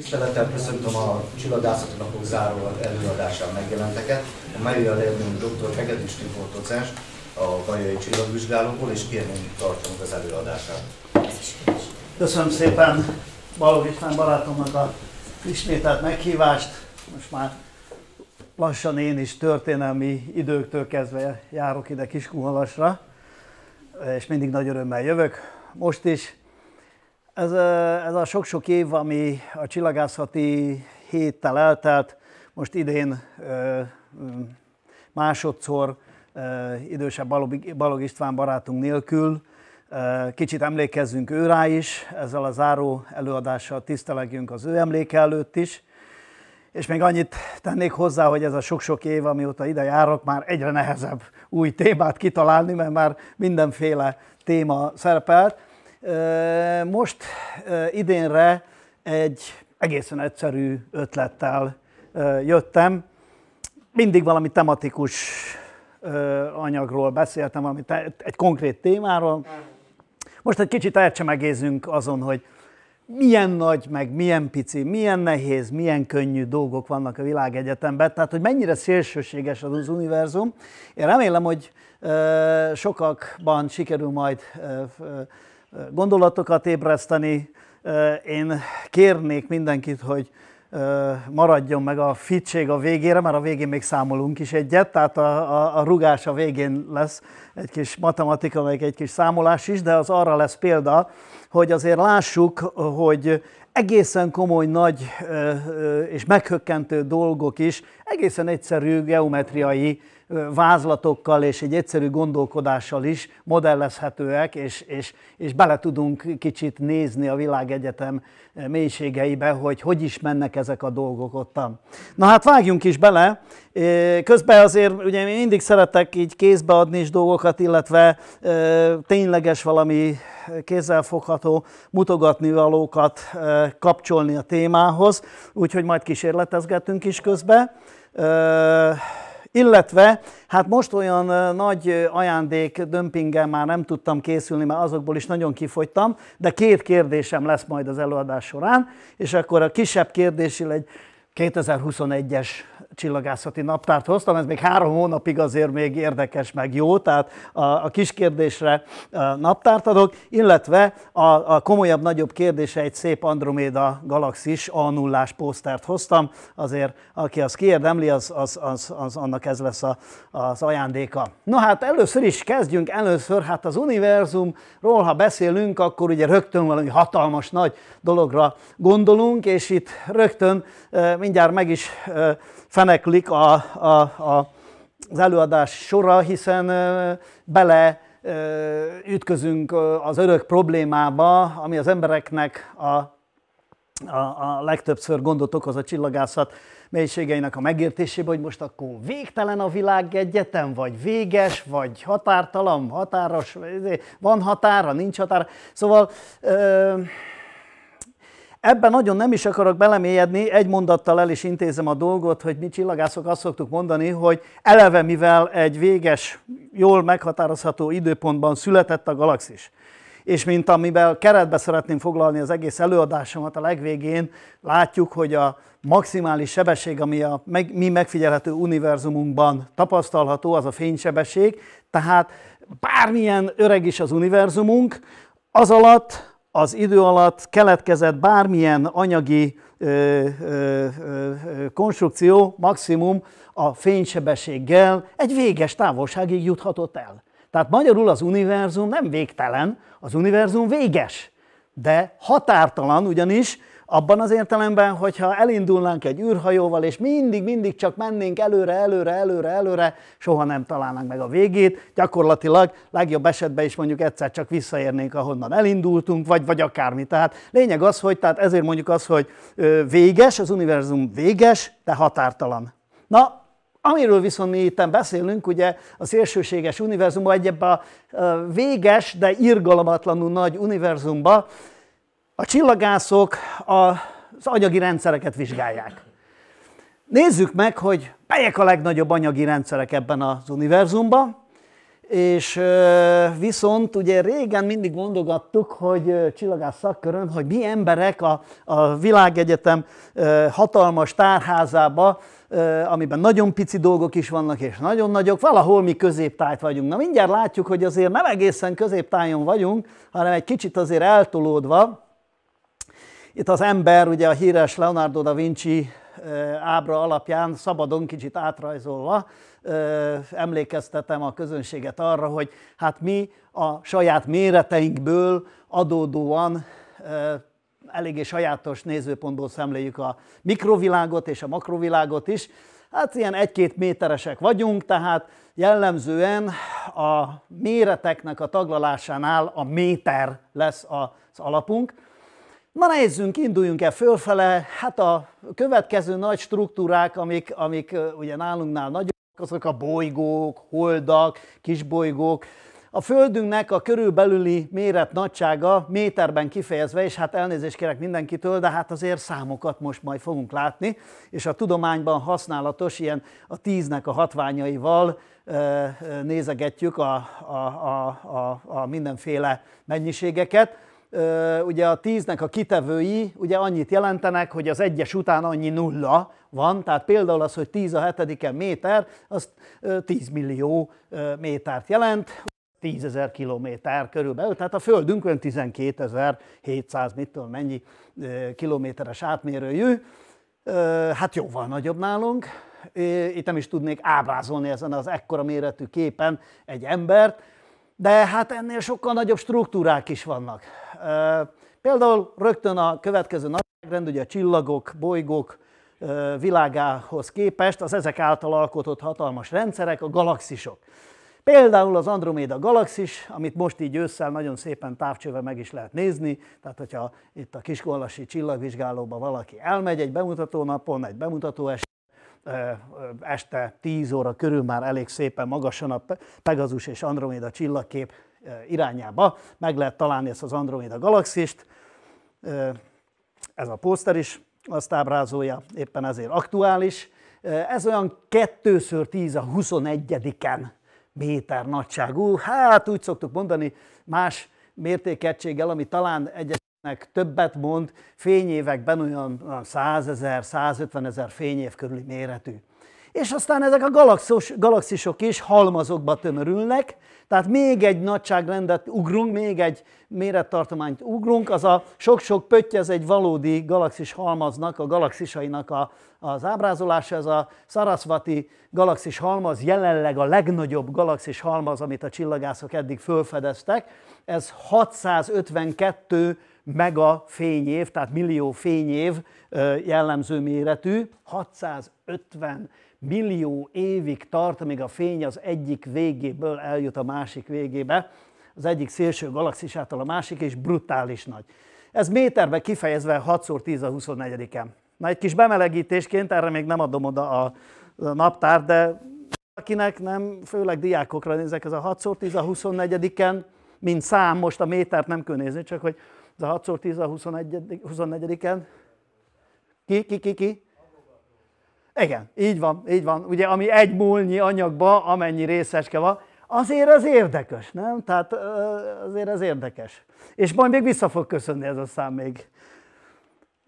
Tisztelettel köszöntöm a Csillagászati Napok záró előadásán megjelenteket. A mai előadónk dr. Hegedűs Tibor docens, a Bajai Csillagvizsgálóból, és kérnénk tartunk az előadását. Köszönöm szépen Balog István barátomnak a ismételt meghívást. Most már lassan én is történelmi időktől kezdve járok ide Kiskunhalasra, és mindig nagy örömmel jövök. Most is ez, ez a sok-sok év, ami a csillagászati héttel eltelt, most idén másodszor idősebb Balog István barátunk nélkül. Kicsit emlékezzünk őrá is, ezzel a záró előadással tisztelegjünk az ő emléke előtt is. És még annyit tennék hozzá, hogy ez a sok-sok év, amióta ide járok, már egyre nehezebb új témát kitalálni, mert már mindenféle téma szerepelt. Most idénre egy egészen egyszerű ötlettel jöttem. Mindig valami tematikus anyagról beszéltem, valami egy konkrét témáról. Most egy kicsit elcsemegézünk azon, hogy milyen nagy, meg milyen pici, milyen nehéz, milyen könnyű dolgok vannak a világegyetemben, tehát hogy mennyire szélsőséges az, az univerzum. Én remélem, hogy sokakban sikerül majd gondolatokat ébreszteni. Én kérnék mindenkit, hogy maradjon meg a fitség a végére, mert a végén még számolunk is egyet, tehát a, a, a rugás a végén lesz egy kis matematika, meg egy kis számolás is, de az arra lesz példa, hogy azért lássuk, hogy egészen komoly, nagy és meghökkentő dolgok is egészen egyszerű geometriai vázlatokkal és egy egyszerű gondolkodással is modellezhetőek, és, és, és bele tudunk kicsit nézni a világegyetem mélységeibe, hogy hogy is mennek ezek a dolgok ottan. Na hát vágjunk is bele, közben azért ugye én mindig szeretek így kézbe adni is dolgokat, illetve tényleges valami kézzelfogható mutogatni valókat kapcsolni a témához, úgyhogy majd kísérletezgetünk is közben. Illetve hát most olyan nagy ajándék dömpinggel már nem tudtam készülni, mert azokból is nagyon kifogytam, de két kérdésem lesz majd az előadás során, és akkor a kisebb kérdésil egy 2021-es csillagászati naptárt hoztam, ez még három hónapig azért még érdekes meg jó, tehát a, a kis kérdésre a e, naptárt adok, illetve a, a komolyabb, nagyobb kérdése egy szép Andromeda galaxis a nullás posztert hoztam, azért aki azt kiérdemli, az, az, az, az annak ez lesz a, az ajándéka. Na hát először is kezdjünk, először hát az univerzumról, ha beszélünk, akkor ugye rögtön valami hatalmas nagy dologra gondolunk, és itt rögtön e, mindjárt meg is fel feneklik a, a, a, az előadás sora, hiszen bele ütközünk az örök problémába, ami az embereknek a, a, a legtöbbször gondot okoz a csillagászat mélységeinek a megértésében, hogy most akkor végtelen a világ egyetem, vagy véges, vagy határtalan, határos, van határa, nincs határa. Szóval Ebben nagyon nem is akarok belemélyedni, egy mondattal el is intézem a dolgot, hogy mi csillagászok azt szoktuk mondani, hogy eleve mivel egy véges, jól meghatározható időpontban született a galaxis, és mint amiben keretbe szeretném foglalni az egész előadásomat a legvégén, látjuk, hogy a maximális sebesség, ami a mi megfigyelhető univerzumunkban tapasztalható, az a fénysebesség, tehát bármilyen öreg is az univerzumunk, az alatt az idő alatt keletkezett bármilyen anyagi ö, ö, ö, konstrukció, maximum a fénysebességgel egy véges távolságig juthatott el. Tehát magyarul az univerzum nem végtelen, az univerzum véges, de határtalan, ugyanis abban az értelemben, hogyha elindulnánk egy űrhajóval, és mindig-mindig csak mennénk előre, előre, előre, előre, soha nem találnánk meg a végét, gyakorlatilag legjobb esetben is mondjuk egyszer csak visszaérnénk, ahonnan elindultunk, vagy, vagy akármi. Tehát lényeg az, hogy tehát ezért mondjuk az, hogy véges, az univerzum véges, de határtalan. Na, Amiről viszont mi itt beszélünk, ugye a szélsőséges univerzumban, egy ebbe a véges, de irgalmatlanul nagy univerzumba a csillagászok az anyagi rendszereket vizsgálják. Nézzük meg, hogy melyek a legnagyobb anyagi rendszerek ebben az univerzumban, és viszont ugye régen mindig mondogattuk, hogy csillagász szakkörön, hogy mi emberek a, a világegyetem hatalmas tárházába, amiben nagyon pici dolgok is vannak és nagyon nagyok, valahol mi középtájt vagyunk. Na mindjárt látjuk, hogy azért nem egészen középtájon vagyunk, hanem egy kicsit azért eltolódva, itt az ember, ugye a híres Leonardo da Vinci ábra alapján szabadon kicsit átrajzolva emlékeztetem a közönséget arra, hogy hát mi a saját méreteinkből adódóan eléggé sajátos nézőpontból szemléljük a mikrovilágot és a makrovilágot is. Hát ilyen egy-két méteresek vagyunk, tehát jellemzően a méreteknek a taglalásánál a méter lesz az alapunk. Na nézzünk, induljunk el fölfele, hát a következő nagy struktúrák, amik, amik ugye nálunknál nagyobbak, azok a bolygók, holdak, kisbolygók. A Földünknek a körülbelüli méret nagysága méterben kifejezve, és hát elnézést kérek mindenkitől, de hát azért számokat most majd fogunk látni, és a tudományban használatos ilyen a tíznek a hatványaival nézegetjük a, a, a, a, a mindenféle mennyiségeket ugye a tíznek a kitevői ugye annyit jelentenek, hogy az egyes után annyi nulla van, tehát például az, hogy 10 a hetedike méter, az 10 millió métert jelent, 10 ezer kilométer körülbelül, tehát a Földünkön 700, mit tudom mennyi kilométeres átmérőjű, hát jóval nagyobb nálunk, itt nem is tudnék ábrázolni ezen az ekkora méretű képen egy embert, de hát ennél sokkal nagyobb struktúrák is vannak. Például rögtön a következő nagyságrend, ugye a csillagok, bolygók világához képest az ezek által alkotott hatalmas rendszerek, a galaxisok. Például az Androméda galaxis, amit most így ősszel nagyon szépen távcsővel meg is lehet nézni, tehát hogyha itt a Kiskolasi csillagvizsgálóba valaki elmegy egy bemutató napon, egy bemutató este, este 10 óra körül már elég szépen magasan a Pegazus és Androméda csillagkép irányába. Meg lehet találni ezt az Andromeda galaxist, ez a póster is azt ábrázolja, éppen ezért aktuális. Ez olyan 2x10 a 21-en méter nagyságú, hát úgy szoktuk mondani, más mértékegységgel, ami talán egyesnek többet mond, fényévekben olyan 100 ezer, 150 ezer fényév körüli méretű és aztán ezek a galaxos, galaxisok is halmazokba tömörülnek, tehát még egy nagyságrendet ugrunk, még egy mérettartományt ugrunk, az a sok-sok pötty, ez egy valódi galaxis halmaznak, a galaxisainak a, az ábrázolása, ez a Sarasvati galaxis halmaz, jelenleg a legnagyobb galaxis halmaz, amit a csillagászok eddig felfedeztek, ez 652 mega fényév, tehát millió fényév jellemző méretű, 650 millió évig tart, amíg a fény az egyik végéből eljut a másik végébe, az egyik szélső galaxisától a másik, és brutális nagy. Ez méterbe kifejezve 6x10 a 24-en. Na egy kis bemelegítésként, erre még nem adom oda a, naptár, de akinek nem, főleg diákokra nézek, ez a 6x10 a 24-en, mint szám, most a métert nem kell nézni, csak hogy ez a 6x10 a 24-en. Ki, ki, ki, ki? Igen, így van, így van. Ugye, ami egy múlnyi anyagba, amennyi részecske van, azért az érdekes, nem? Tehát azért az érdekes. És majd még vissza fog köszönni ez a szám még.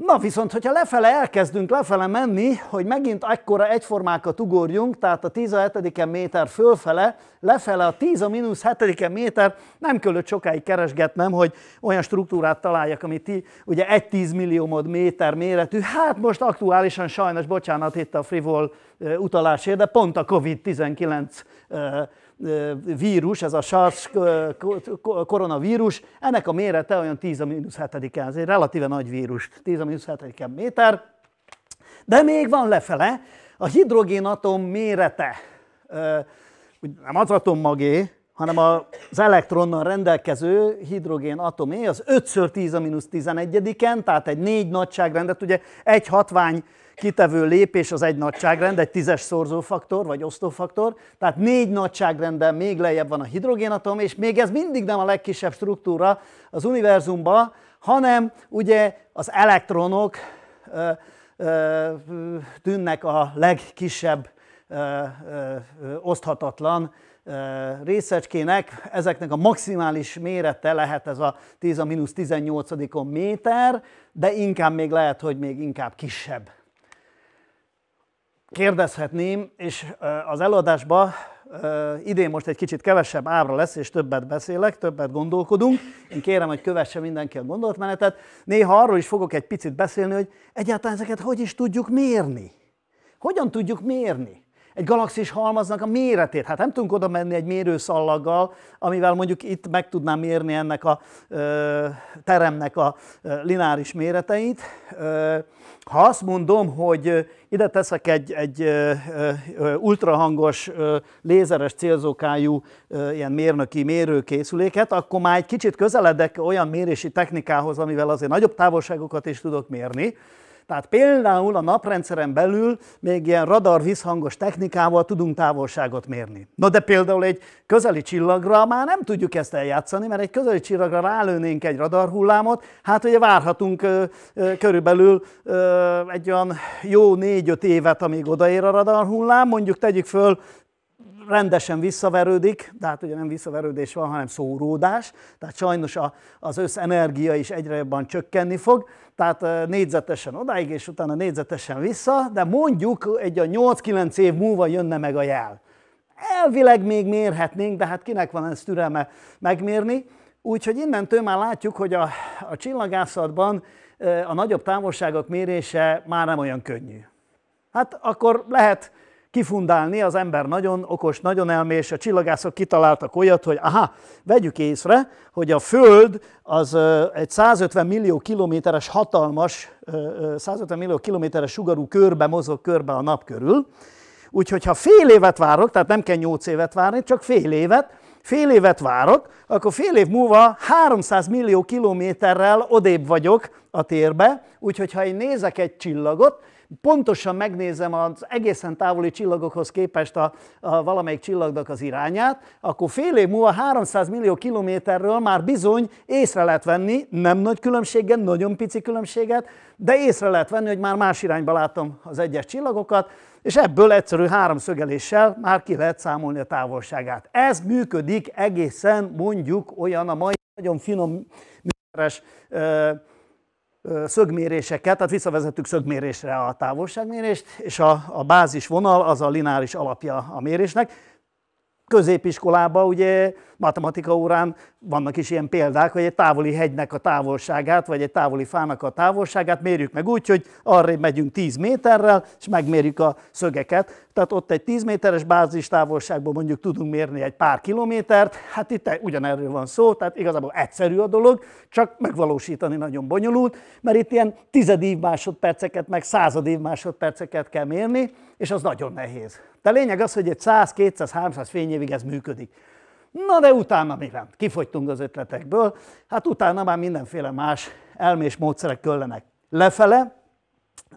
Na viszont, hogyha lefele elkezdünk lefele menni, hogy megint ekkora egyformákat ugorjunk, tehát a 17 méter fölfele, lefele a 10 a mínusz 7 méter, nem kellett sokáig keresgetnem, hogy olyan struktúrát találjak, ami ti, ugye 1 10 milliómod méter méretű. Hát most aktuálisan sajnos, bocsánat itt a frivol utalásért, de pont a Covid-19 vírus, ez a SARS koronavírus, ennek a mérete olyan 10 a mínusz hetediken, ez egy relatíve nagy vírus, 10 a mínusz hetediken méter, de még van lefele, a hidrogénatom mérete, nem az atommagé, hanem az elektronnal rendelkező hidrogén atomé az 5 x 10 a 11-en, tehát egy négy nagyságrendet, ugye egy hatvány kitevő lépés az egy nagyságrend, egy tízes szorzófaktor vagy osztófaktor, tehát négy nagyságrenden még lejjebb van a hidrogénatom, és még ez mindig nem a legkisebb struktúra az univerzumban, hanem ugye az elektronok ö, ö, tűnnek a legkisebb ö, oszthatatlan részecskének, ezeknek a maximális mérete lehet ez a 10 a mínusz 18 méter, de inkább még lehet, hogy még inkább kisebb kérdezhetném, és az előadásban idén most egy kicsit kevesebb ábra lesz, és többet beszélek, többet gondolkodunk. Én kérem, hogy kövesse mindenki a gondolatmenetet. Néha arról is fogok egy picit beszélni, hogy egyáltalán ezeket hogy is tudjuk mérni. Hogyan tudjuk mérni? egy galaxis halmaznak a méretét. Hát nem tudunk oda menni egy mérőszallaggal, amivel mondjuk itt meg tudnám mérni ennek a ö, teremnek a lináris lineáris méreteit. Ö, ha azt mondom, hogy ide teszek egy, egy ö, ö, ultrahangos, ö, lézeres célzókájú ö, ilyen mérnöki mérőkészüléket, akkor már egy kicsit közeledek olyan mérési technikához, amivel azért nagyobb távolságokat is tudok mérni, tehát például a naprendszeren belül még ilyen radar visszhangos technikával tudunk távolságot mérni. Na de például egy közeli csillagra már nem tudjuk ezt eljátszani, mert egy közeli csillagra rálőnénk egy radarhullámot, hát ugye várhatunk ö, ö, körülbelül ö, egy olyan jó négy-öt évet, amíg odaér a radarhullám, mondjuk tegyük föl rendesen visszaverődik, de hát ugye nem visszaverődés van, hanem szóródás, tehát sajnos a, az összenergia is egyre jobban csökkenni fog, tehát négyzetesen odáig, és utána négyzetesen vissza, de mondjuk egy a 8-9 év múlva jönne meg a jel. Elvileg még mérhetnénk, de hát kinek van ez türelme megmérni, úgyhogy innentől már látjuk, hogy a, a csillagászatban a nagyobb távolságok mérése már nem olyan könnyű. Hát akkor lehet kifundálni, az ember nagyon okos, nagyon elmés, a csillagászok kitaláltak olyat, hogy aha, vegyük észre, hogy a Föld az egy 150 millió kilométeres hatalmas, 150 millió kilométeres sugarú körbe mozog körbe a nap körül, úgyhogy ha fél évet várok, tehát nem kell nyolc évet várni, csak fél évet, fél évet várok, akkor fél év múlva 300 millió kilométerrel odébb vagyok a térbe, úgyhogy ha én nézek egy csillagot, pontosan megnézem az egészen távoli csillagokhoz képest a, a valamelyik csillagnak az irányát, akkor fél év múlva 300 millió kilométerről már bizony észre lehet venni, nem nagy különbséggel, nagyon pici különbséget, de észre lehet venni, hogy már más irányba látom az egyes csillagokat, és ebből egyszerű háromszögeléssel már ki lehet számolni a távolságát. Ez működik egészen mondjuk olyan a mai nagyon finom műszeres szögméréseket, tehát visszavezettük szögmérésre a távolságmérést, és a, a bázis vonal, az a lineáris alapja a mérésnek. Középiskolába ugye matematika órán vannak is ilyen példák, hogy egy távoli hegynek a távolságát, vagy egy távoli fának a távolságát mérjük meg úgy, hogy arra megyünk 10 méterrel, és megmérjük a szögeket. Tehát ott egy 10 méteres bázis távolságban mondjuk tudunk mérni egy pár kilométert, hát itt ugyanerről van szó, tehát igazából egyszerű a dolog, csak megvalósítani nagyon bonyolult, mert itt ilyen tized év másodperceket, meg század év másodperceket kell mérni, és az nagyon nehéz. De lényeg az, hogy egy 100, 200, 300 fényévig ez működik. Na de utána mi van? Kifogytunk az ötletekből, hát utána már mindenféle más elmés módszerek köllenek. Lefele,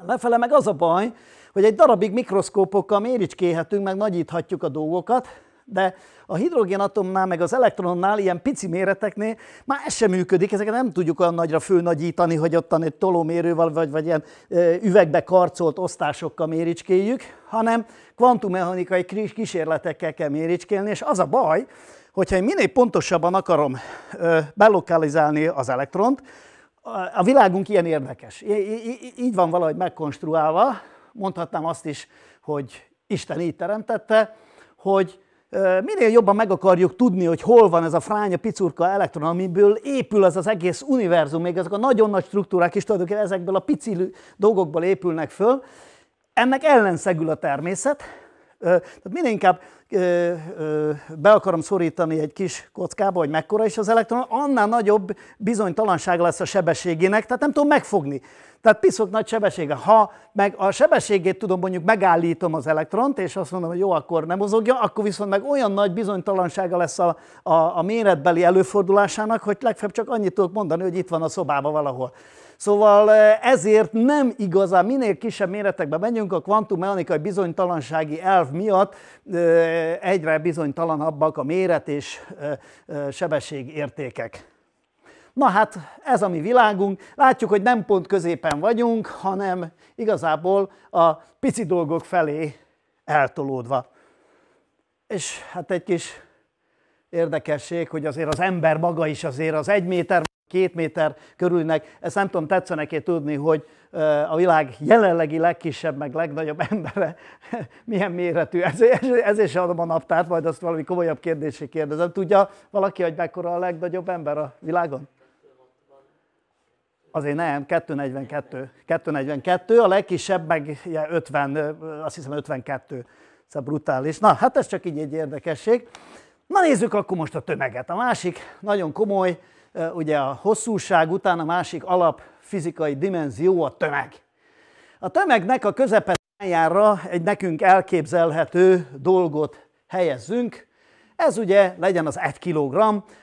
lefele meg az a baj, hogy egy darabig mikroszkópokkal méricskéhetünk, meg nagyíthatjuk a dolgokat, de a hidrogénatomnál, meg az elektronnál, ilyen pici méreteknél már ez sem működik, ezeket nem tudjuk olyan nagyra főnagyítani, hogy ottan egy tolómérővel, vagy, vagy ilyen üvegbe karcolt osztásokkal méricskéljük, hanem kvantummechanikai kísérletekkel kell méricskélni, és az a baj, hogyha én minél pontosabban akarom belokalizálni az elektront, a világunk ilyen érdekes. Így van valahogy megkonstruálva, mondhatnám azt is, hogy Isten így teremtette, hogy minél jobban meg akarjuk tudni, hogy hol van ez a fránya picurka elektron, amiből épül az az egész univerzum, még ezek a nagyon nagy struktúrák is tulajdonképpen ezekből a pici dolgokból épülnek föl, ennek ellenszegül a természet, tehát minél inkább be akarom szorítani egy kis kockába, hogy mekkora is az elektron, annál nagyobb bizonytalanság lesz a sebességének, tehát nem tudom megfogni. Tehát piszok nagy sebessége. Ha meg a sebességét tudom, mondjuk megállítom az elektront, és azt mondom, hogy jó, akkor nem mozogja, akkor viszont meg olyan nagy bizonytalansága lesz a, a, a méretbeli előfordulásának, hogy legfeljebb csak annyit tudok mondani, hogy itt van a szobában valahol. Szóval eh, ezért nem igazán, minél kisebb méretekben, menjünk a kvantummechanikai bizonytalansági elv miatt eh, egyre bizonytalanabbak a méret és eh, sebesség értékek. Na hát ez a mi világunk, látjuk, hogy nem pont középen vagyunk, hanem igazából a pici dolgok felé eltolódva. És hát egy kis érdekesség, hogy azért az ember maga is azért az egy méter két méter körülnek. Ezt nem tudom, tetszenek-e tudni, hogy eh, a világ jelenlegi legkisebb, meg legnagyobb embere milyen méretű. Ezért, ezért sem adom a naptárt, majd azt valami komolyabb kérdésé kérdezem. Tudja valaki, hogy mekkora a legnagyobb ember a világon? Azért nem, 242. 242, a legkisebb meg 50, azt hiszem 52. Ez brutális. Na, hát ez csak így egy érdekesség. Na nézzük akkor most a tömeget. A másik nagyon komoly, ugye a hosszúság után a másik alap fizikai dimenzió a tömeg. A tömegnek a közepet közepetájára egy nekünk elképzelhető dolgot helyezzünk, ez ugye legyen az 1 kg,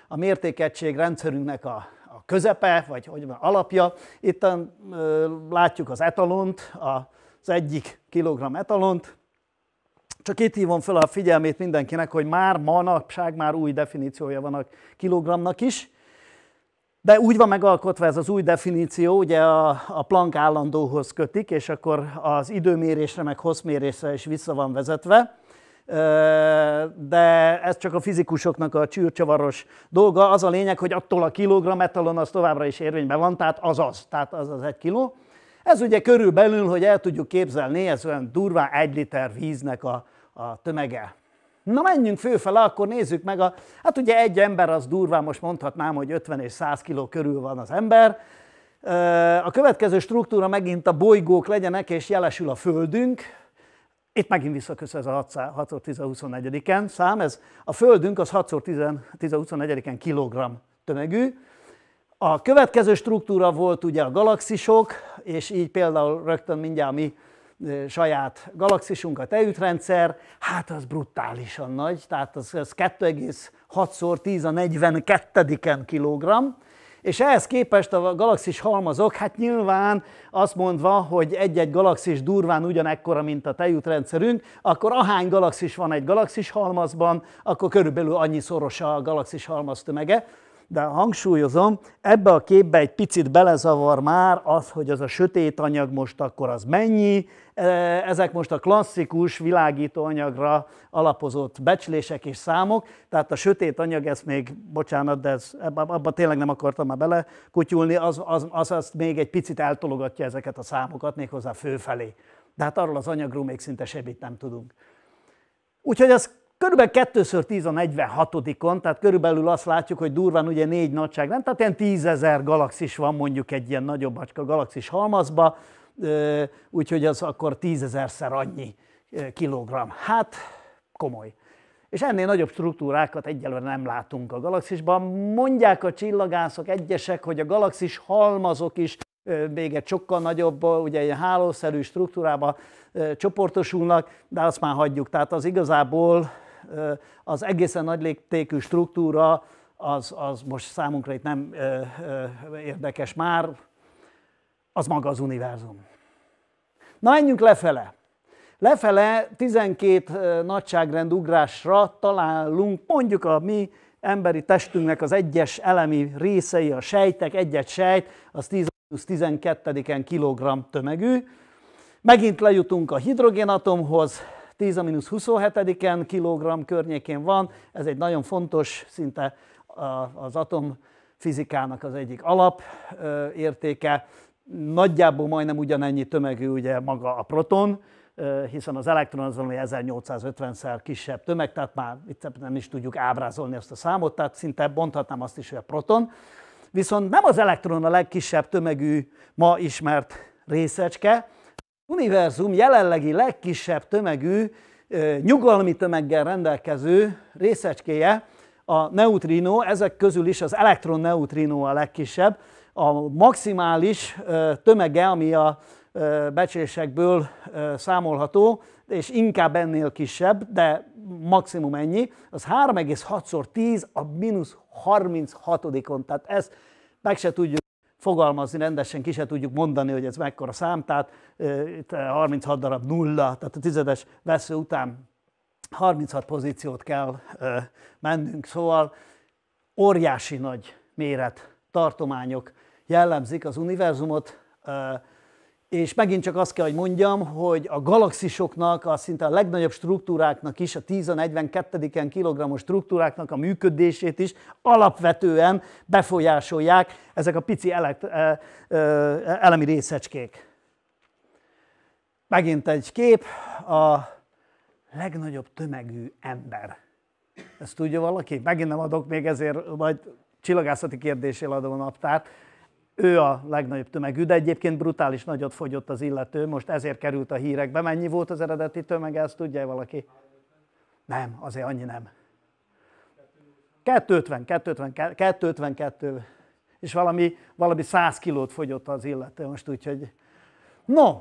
a mértékegység rendszerünknek a, a közepe, vagy hogy van, alapja. Itt látjuk az etalont, az egyik kilogramm etalont. Csak itt hívom fel a figyelmét mindenkinek, hogy már manapság már új definíciója van a kilogramnak is. De úgy van megalkotva ez az új definíció, ugye a, a Planck állandóhoz kötik, és akkor az időmérésre, meg hosszmérésre is vissza van vezetve. De ez csak a fizikusoknak a csűrcsavaros dolga. Az a lényeg, hogy attól a kilogrametalon az továbbra is érvényben van, tehát az az, tehát az az egy kiló. Ez ugye körülbelül, hogy el tudjuk képzelni, ez olyan durván egy liter víznek a, a tömege. Na menjünk főfele, akkor nézzük meg a... Hát ugye egy ember az durván, most mondhatnám, hogy 50 és 100 kiló körül van az ember. A következő struktúra megint a bolygók legyenek, és jelesül a Földünk. Itt megint visszaköszön ez a 6x10-24-en szám, ez a Földünk az 6x10-24-en kilogramm tömegű. A következő struktúra volt ugye a galaxisok, és így például rögtön mindjárt mi saját galaxisunk a Tejütrendszer, hát az brutálisan nagy, tehát az, az 2,6-szor 10 a 42-en kilogramm, és ehhez képest a galaxis halmazok, hát nyilván azt mondva, hogy egy-egy galaxis durván ugyanekkora, mint a tejútrendszerünk, akkor ahány galaxis van egy galaxis halmazban, akkor körülbelül annyi szoros a galaxis halmaz tömege de hangsúlyozom, ebbe a képbe egy picit belezavar már az, hogy az a sötét anyag most akkor az mennyi, e, ezek most a klasszikus világító anyagra alapozott becslések és számok, tehát a sötét anyag, ezt még, bocsánat, de ez, e, abba tényleg nem akartam már bele kutyulni, az, az, az, azt még egy picit eltologatja ezeket a számokat, méghozzá főfelé. De hát arról az anyagról még szinte semmit nem tudunk. Úgyhogy az Körülbelül 2 10 a 46-on, tehát körülbelül azt látjuk, hogy durván ugye négy nagyság, nem? tehát ilyen tízezer galaxis van mondjuk egy ilyen nagyobb acska galaxis halmazba, úgyhogy az akkor tízezerszer annyi kilogram. Hát komoly. És ennél nagyobb struktúrákat egyelőre nem látunk a galaxisban. Mondják a csillagászok egyesek, hogy a galaxis halmazok is még egy sokkal nagyobb, ugye egy hálószerű struktúrába csoportosulnak, de azt már hagyjuk. Tehát az igazából az egészen nagy léptékű struktúra, az, az most számunkra itt nem ö, ö, érdekes már, az maga az univerzum. Na menjünk lefele. Lefele 12 nagyságrend ugrásra találunk mondjuk a mi emberi testünknek az egyes elemi részei, a sejtek, egyet sejt, az 10 12-en kilogramm tömegű. Megint lejutunk a hidrogénatomhoz, 10 a 27-en kilogramm környékén van, ez egy nagyon fontos, szinte az atomfizikának az egyik alapértéke. Nagyjából majdnem ugyanennyi tömegű ugye maga a proton, hiszen az elektron az valami 1850-szer kisebb tömeg, tehát már itt nem is tudjuk ábrázolni ezt a számot, tehát szinte bonthatnám azt is, hogy a proton. Viszont nem az elektron a legkisebb tömegű ma ismert részecske, univerzum jelenlegi legkisebb tömegű, nyugalmi tömeggel rendelkező részecskéje, a neutrino, ezek közül is az elektronneutrino a legkisebb, a maximális tömege, ami a becslésekből számolható, és inkább ennél kisebb, de maximum ennyi, az 3,6-szor 10 a mínusz 36-on, tehát ezt meg se tudjuk fogalmazni rendesen, ki se tudjuk mondani, hogy ez mekkora szám, tehát itt 36 darab nulla, tehát a tizedes vesző után 36 pozíciót kell mennünk, szóval óriási nagy méret, tartományok jellemzik az univerzumot, és megint csak azt kell, hogy mondjam, hogy a galaxisoknak, a szinte a legnagyobb struktúráknak is, a 10 a 42 kilogrammos struktúráknak a működését is alapvetően befolyásolják ezek a pici elekt, e, e, elemi részecskék. Megint egy kép, a legnagyobb tömegű ember. Ezt tudja valaki? Megint nem adok még ezért, majd csillagászati kérdésére adom a naptárt ő a legnagyobb tömegű, de egyébként brutális nagyot fogyott az illető, most ezért került a hírekbe. Mennyi volt az eredeti tömeg, ezt tudja -e valaki? Nem, azért annyi nem. 250, 250, 252, és valami, valami 100 kilót fogyott az illető most, úgyhogy... No,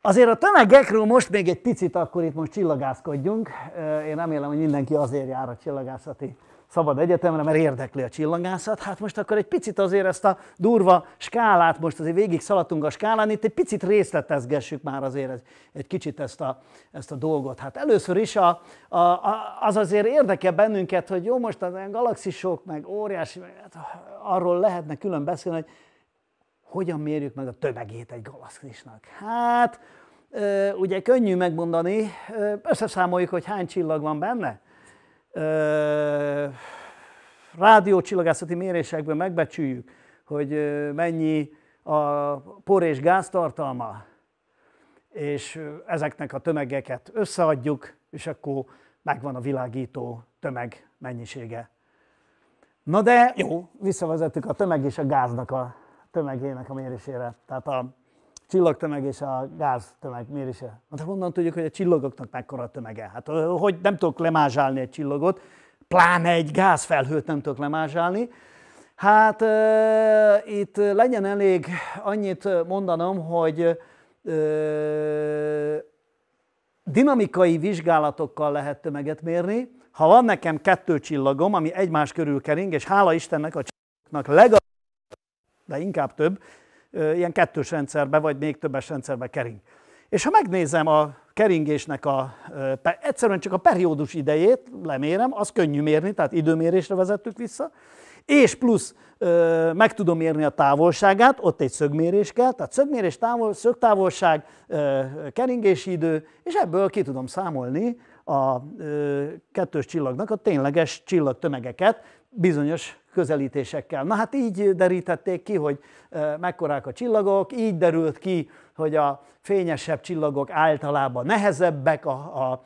azért a tömegekről most még egy picit, akkor itt most csillagászkodjunk. Én remélem, hogy mindenki azért jár a csillagászati szabad egyetemre, mert érdekli a csillagászat. Hát most akkor egy picit azért ezt a durva skálát, most azért végig szaladtunk a skálán, itt egy picit részletezgessük már azért egy, egy kicsit ezt a, ezt a dolgot. Hát először is a, a, a, az azért érdekel bennünket, hogy jó, most az galaxisok, meg óriási, meg, hát arról lehetne külön beszélni, hogy hogyan mérjük meg a tömegét egy galaxisnak. Hát, ugye könnyű megmondani, összeszámoljuk, hogy hány csillag van benne rádiócsillagászati mérésekből megbecsüljük, hogy mennyi a por és gáz tartalma, és ezeknek a tömegeket összeadjuk, és akkor megvan a világító tömeg mennyisége. Na de jó, visszavezettük a tömeg és a gáznak a tömegének a mérésére, tehát a csillagtömeg és a gáztömeg mérése. Hát honnan tudjuk, hogy a csillagoknak mekkora a tömege? Hát hogy nem tudok lemázsálni egy csillagot, pláne egy gázfelhőt nem tudok lemázsálni. Hát e, itt legyen elég annyit mondanom, hogy e, dinamikai vizsgálatokkal lehet tömeget mérni. Ha van nekem kettő csillagom, ami egymás körül kering, és hála Istennek a csillagoknak legalább, de inkább több, ilyen kettős rendszerbe, vagy még többes rendszerbe kering. És ha megnézem a keringésnek a, egyszerűen csak a periódus idejét lemérem, az könnyű mérni, tehát időmérésre vezettük vissza, és plusz meg tudom mérni a távolságát, ott egy szögmérés kell, tehát szögmérés, távol, szögtávolság, keringési idő, és ebből ki tudom számolni a kettős csillagnak a tényleges csillag tömegeket bizonyos közelítésekkel. Na hát így derítették ki, hogy mekkorák a csillagok, így derült ki, hogy a fényesebb csillagok általában nehezebbek, a, a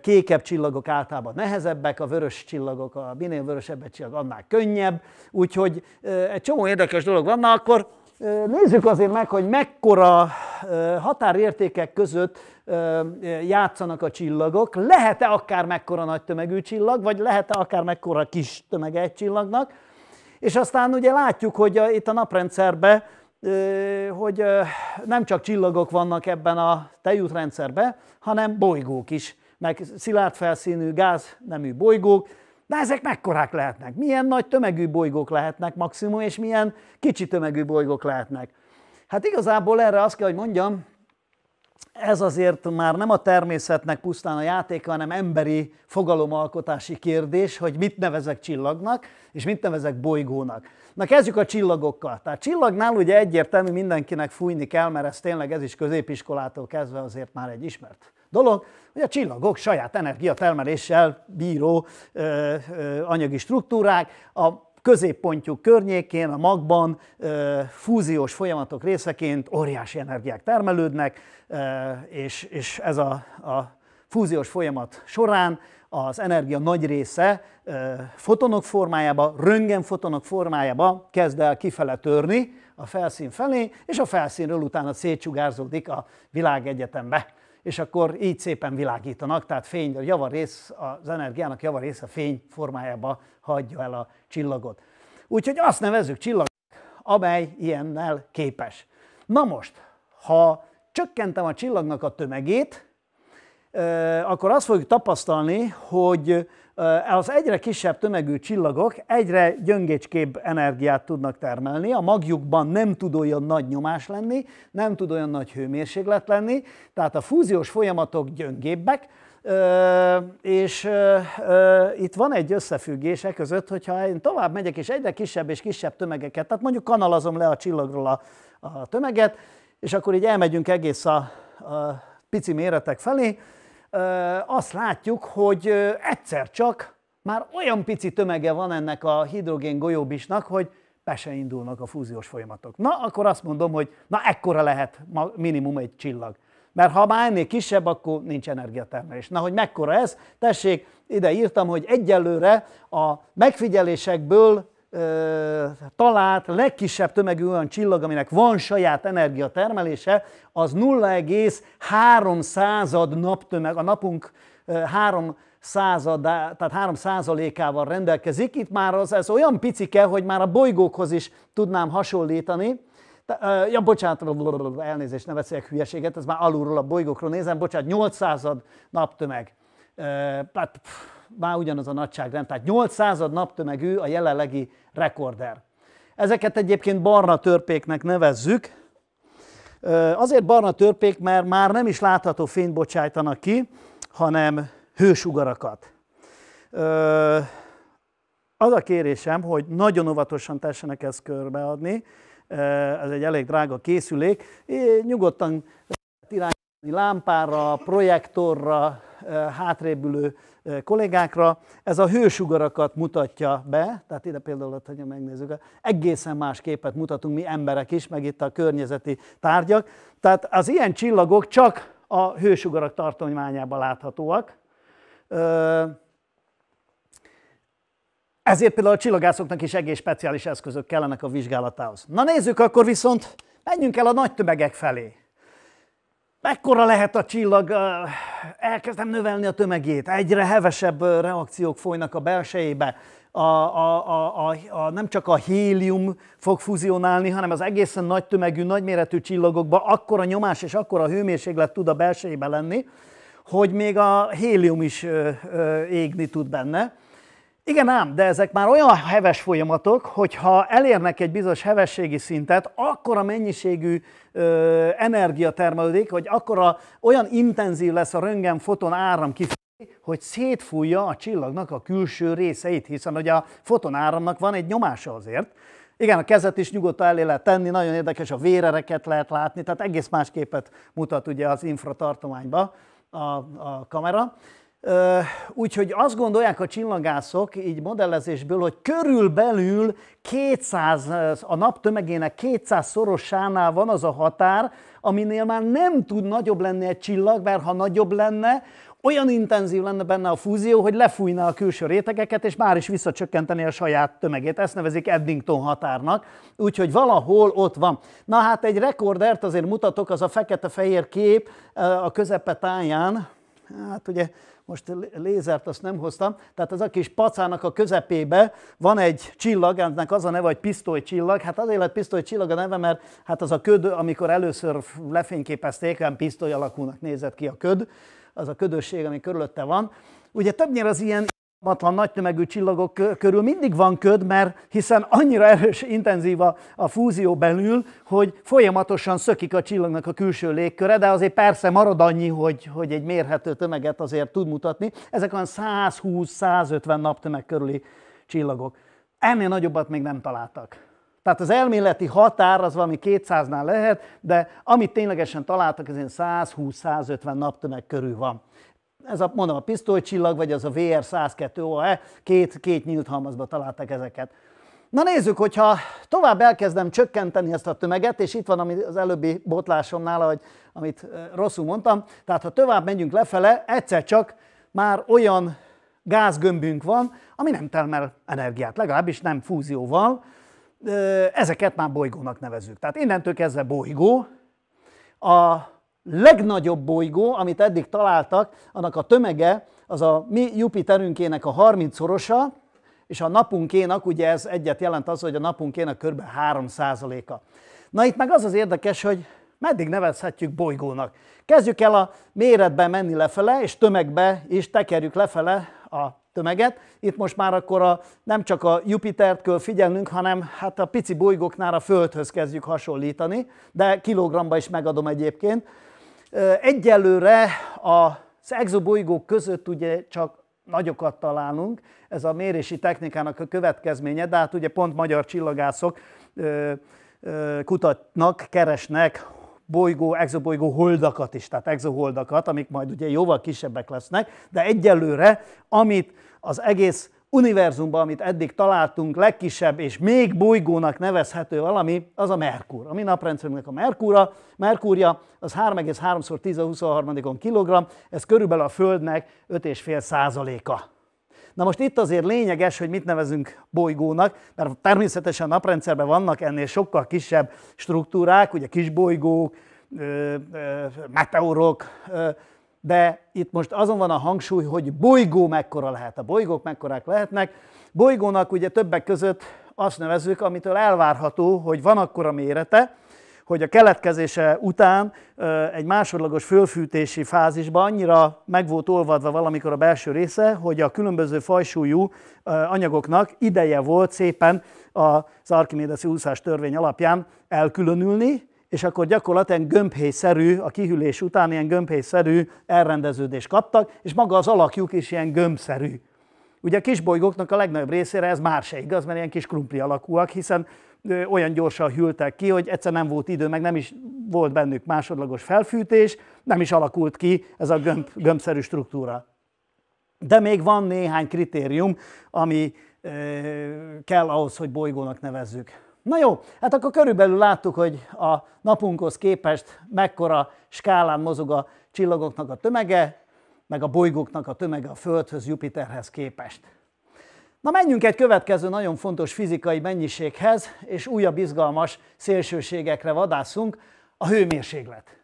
kékebb csillagok általában nehezebbek, a vörös csillagok, a minél vörösebb csillag, annál könnyebb. Úgyhogy egy csomó érdekes dolog van, na akkor Nézzük azért meg, hogy mekkora határértékek között játszanak a csillagok. Lehet-e akár mekkora nagy tömegű csillag, vagy lehet-e akár mekkora kis tömeg egy csillagnak? És aztán ugye látjuk, hogy a, itt a naprendszerben, hogy nem csak csillagok vannak ebben a tejútrendszerben, hanem bolygók is, meg szilárd felszínű nemű bolygók, Na ezek mekkorák lehetnek? Milyen nagy tömegű bolygók lehetnek maximum, és milyen kicsi tömegű bolygók lehetnek? Hát igazából erre azt kell, hogy mondjam, ez azért már nem a természetnek pusztán a játéka, hanem emberi fogalomalkotási kérdés, hogy mit nevezek csillagnak, és mit nevezek bolygónak. Na kezdjük a csillagokkal. Tehát csillagnál ugye egyértelmű mindenkinek fújni kell, mert ez tényleg ez is középiskolától kezdve azért már egy ismert dolog, hogy a csillagok saját energiatermeléssel bíró ö, ö, anyagi struktúrák, a középpontjuk környékén, a magban ö, fúziós folyamatok részeként óriási energiák termelődnek, ö, és, és ez a, a fúziós folyamat során az energia nagy része fotonok formájába, fotonok formájába kezd el kifele törni a felszín felé, és a felszínről utána szétsugárzódik a világegyetembe és akkor így szépen világítanak, tehát fény, a javarész, az energiának javarész a fény formájába hagyja el a csillagot. Úgyhogy azt nevezzük csillag, amely ilyennel képes. Na most, ha csökkentem a csillagnak a tömegét, akkor azt fogjuk tapasztalni, hogy az egyre kisebb tömegű csillagok egyre gyöngécskébb energiát tudnak termelni, a magjukban nem tud olyan nagy nyomás lenni, nem tud olyan nagy hőmérséklet lenni, tehát a fúziós folyamatok gyöngébbek, és itt van egy összefüggés e között, hogyha én tovább megyek és egyre kisebb és kisebb tömegeket, tehát mondjuk kanalazom le a csillagról a, a tömeget, és akkor így elmegyünk egész a, a pici méretek felé, azt látjuk, hogy egyszer csak már olyan pici tömege van ennek a hidrogén golyóbisnak, hogy be se indulnak a fúziós folyamatok. Na, akkor azt mondom, hogy na ekkora lehet minimum egy csillag. Mert ha már ennél kisebb, akkor nincs energiatermelés. Na, hogy mekkora ez? Tessék, ide írtam, hogy egyelőre a megfigyelésekből ö, talált legkisebb tömegű olyan csillag, aminek van saját energiatermelése, az 0,3 század naptömeg, a napunk ö, 3 századá, tehát 3 százalékával rendelkezik. Itt már az, ez olyan picike, hogy már a bolygókhoz is tudnám hasonlítani. Te, ja, bocsánat, elnézést, ne veszélyek hülyeséget, ez már alulról a bolygókról nézem, bocsánat, század naptömeg. Tehát, pff, már ugyanaz a nagyságrend, tehát 800 naptömegű a jelenlegi rekorder. Ezeket egyébként barna törpéknek nevezzük. Azért barna törpék, mert már nem is látható fényt bocsájtanak ki, hanem hősugarakat. Az a kérésem, hogy nagyon óvatosan tessenek ezt körbeadni, ez egy elég drága készülék, nyugodtan irány lámpára, projektorra, hátrébülő kollégákra. Ez a hősugarakat mutatja be, tehát ide például, ha megnézzük, egészen más képet mutatunk mi emberek is, meg itt a környezeti tárgyak. Tehát az ilyen csillagok csak a hősugarak tartományában láthatóak. Ezért például a csillagászoknak is egész speciális eszközök kellenek a vizsgálatához. Na nézzük akkor viszont, menjünk el a nagy tömegek felé mekkora lehet a csillag, elkezdem növelni a tömegét, egyre hevesebb reakciók folynak a belsejébe, a, a, a, a, a, nem csak a hélium fog fúzionálni, hanem az egészen nagy tömegű, nagyméretű csillagokban akkora nyomás és akkora hőmérséklet tud a belsejébe lenni, hogy még a hélium is ö, ö, égni tud benne. Igen ám, de ezek már olyan heves folyamatok, hogy ha elérnek egy bizonyos hevességi szintet, akkor a mennyiségű ö, energia termelődik, hogy akkor a, olyan intenzív lesz a röntgen foton áram kifelé, hogy szétfújja a csillagnak a külső részeit, hiszen ugye a fotonáramnak van egy nyomása azért. Igen, a kezet is nyugodtan elé lehet tenni, nagyon érdekes, a vérereket lehet látni, tehát egész más képet mutat ugye az infratartományba a, a kamera. Úgyhogy azt gondolják a csillagászok így modellezésből, hogy körülbelül 200, a nap tömegének 200 szorosánál van az a határ, aminél már nem tud nagyobb lenni egy csillag, mert ha nagyobb lenne, olyan intenzív lenne benne a fúzió, hogy lefújna a külső rétegeket, és már is visszacsökkenteni a saját tömegét. Ezt nevezik Eddington határnak, úgyhogy valahol ott van. Na hát egy rekordert azért mutatok, az a fekete-fehér kép a közepe táján. Hát ugye most lézert azt nem hoztam, tehát az a kis pacának a közepébe van egy csillag, ennek az a neve, hogy csillag, hát azért lett csillag a neve, mert hát az a köd, amikor először lefényképezték, olyan pisztoly alakúnak nézett ki a köd, az a ködösség, ami körülötte van. Ugye többnyire az ilyen Matlan nagy tömegű csillagok körül mindig van köd, mert hiszen annyira erős, intenzív a, a fúzió belül, hogy folyamatosan szökik a csillagnak a külső légköre, de azért persze marad annyi, hogy, hogy egy mérhető tömeget azért tud mutatni. Ezek olyan 120-150 nap tömeg körüli csillagok. Ennél nagyobbat még nem találtak. Tehát az elméleti határ az valami 200-nál lehet, de amit ténylegesen találtak, ez 120-150 nap tömeg körül van ez a, mondom, a pisztolycsillag, vagy az a VR 102 OE, két, két nyílt halmazba találtak ezeket. Na nézzük, hogyha tovább elkezdem csökkenteni ezt a tömeget, és itt van ami az előbbi botlásomnál, hogy, amit eh, rosszul mondtam, tehát ha tovább megyünk lefele, egyszer csak már olyan gázgömbünk van, ami nem termel energiát, legalábbis nem fúzióval, eh, ezeket már bolygónak nevezünk. Tehát innentől kezdve bolygó, a legnagyobb bolygó, amit eddig találtak, annak a tömege az a mi Jupiterünkének a 30-szorosa, és a napunkénak, ugye ez egyet jelent az, hogy a napunkénak kb. 3%-a. Na itt meg az az érdekes, hogy meddig nevezhetjük bolygónak. Kezdjük el a méretben menni lefele, és tömegbe is tekerjük lefele a tömeget. Itt most már akkor a, nem csak a Jupitert kell figyelnünk, hanem hát a pici bolygóknál a Földhöz kezdjük hasonlítani, de kilogramba is megadom egyébként. Egyelőre az exobolygók között ugye csak nagyokat találunk, ez a mérési technikának a következménye, de hát ugye pont magyar csillagászok kutatnak, keresnek bolygó, exobolygó holdakat is, tehát exoholdakat, amik majd ugye jóval kisebbek lesznek, de egyelőre, amit az egész univerzumban, amit eddig találtunk, legkisebb és még bolygónak nevezhető valami, az a Merkur. A mi naprendszerünknek a Merkura, Merkúrja az 33 x 10 a 23 kilogramm, ez körülbelül a Földnek 5,5 százaléka. Na most itt azért lényeges, hogy mit nevezünk bolygónak, mert természetesen a naprendszerben vannak ennél sokkal kisebb struktúrák, ugye kisbolygók, meteorok, de itt most azon van a hangsúly, hogy bolygó mekkora lehet, a bolygók mekkorák lehetnek. Bolygónak ugye többek között azt nevezzük, amitől elvárható, hogy van akkora mérete, hogy a keletkezése után egy másodlagos fölfűtési fázisban annyira meg volt olvadva valamikor a belső része, hogy a különböző fajsúlyú anyagoknak ideje volt szépen az Archimedes úszás törvény alapján elkülönülni, és akkor gyakorlatilag gömbhéjszerű, a kihűlés után ilyen gömbhéjszerű elrendeződést kaptak, és maga az alakjuk is ilyen gömbszerű. Ugye a kisbolygóknak a legnagyobb részére ez már se igaz, mert ilyen kis krumpli alakúak, hiszen olyan gyorsan hűltek ki, hogy egyszer nem volt idő, meg nem is volt bennük másodlagos felfűtés, nem is alakult ki ez a gömb, gömbszerű struktúra. De még van néhány kritérium, ami kell ahhoz, hogy bolygónak nevezzük. Na jó, hát akkor körülbelül láttuk, hogy a napunkhoz képest mekkora skálán mozog a csillagoknak a tömege, meg a bolygóknak a tömege a Földhöz, Jupiterhez képest. Na menjünk egy következő nagyon fontos fizikai mennyiséghez, és újabb izgalmas szélsőségekre vadászunk, a hőmérséklet.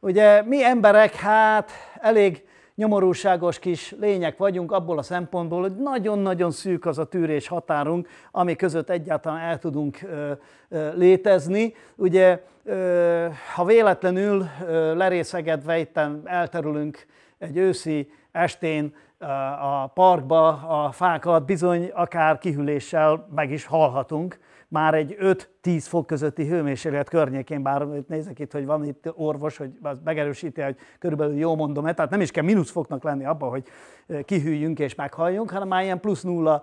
Ugye mi emberek hát elég nyomorúságos kis lények vagyunk abból a szempontból, hogy nagyon-nagyon szűk az a tűrés határunk, ami között egyáltalán el tudunk létezni. Ugye, ha véletlenül lerészegedve itten elterülünk egy őszi estén a parkba a fákat, bizony akár kihűléssel meg is halhatunk már egy 5-10 fok közötti hőmérséklet környékén, bár nézek itt, hogy van itt orvos, hogy az megerősíti, hogy körülbelül jó mondom-e, tehát nem is kell mínusz foknak lenni abban, hogy kihűljünk és meghalljunk, hanem már ilyen plusz 0,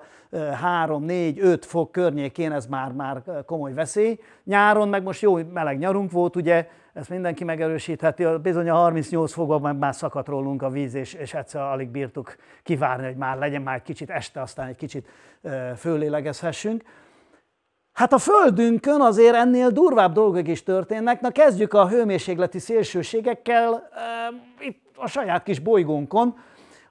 3, 4, 5 fok környékén ez már, már komoly veszély. Nyáron meg most jó meleg nyarunk volt, ugye ezt mindenki megerősítheti, bizony a 38 fokban már szakadt rólunk a víz, és, és egyszer alig bírtuk kivárni, hogy már legyen már egy kicsit este, aztán egy kicsit fölélegezhessünk. Hát a Földünkön azért ennél durvább dolgok is történnek. Na kezdjük a hőmérsékleti szélsőségekkel e, itt a saját kis bolygónkon.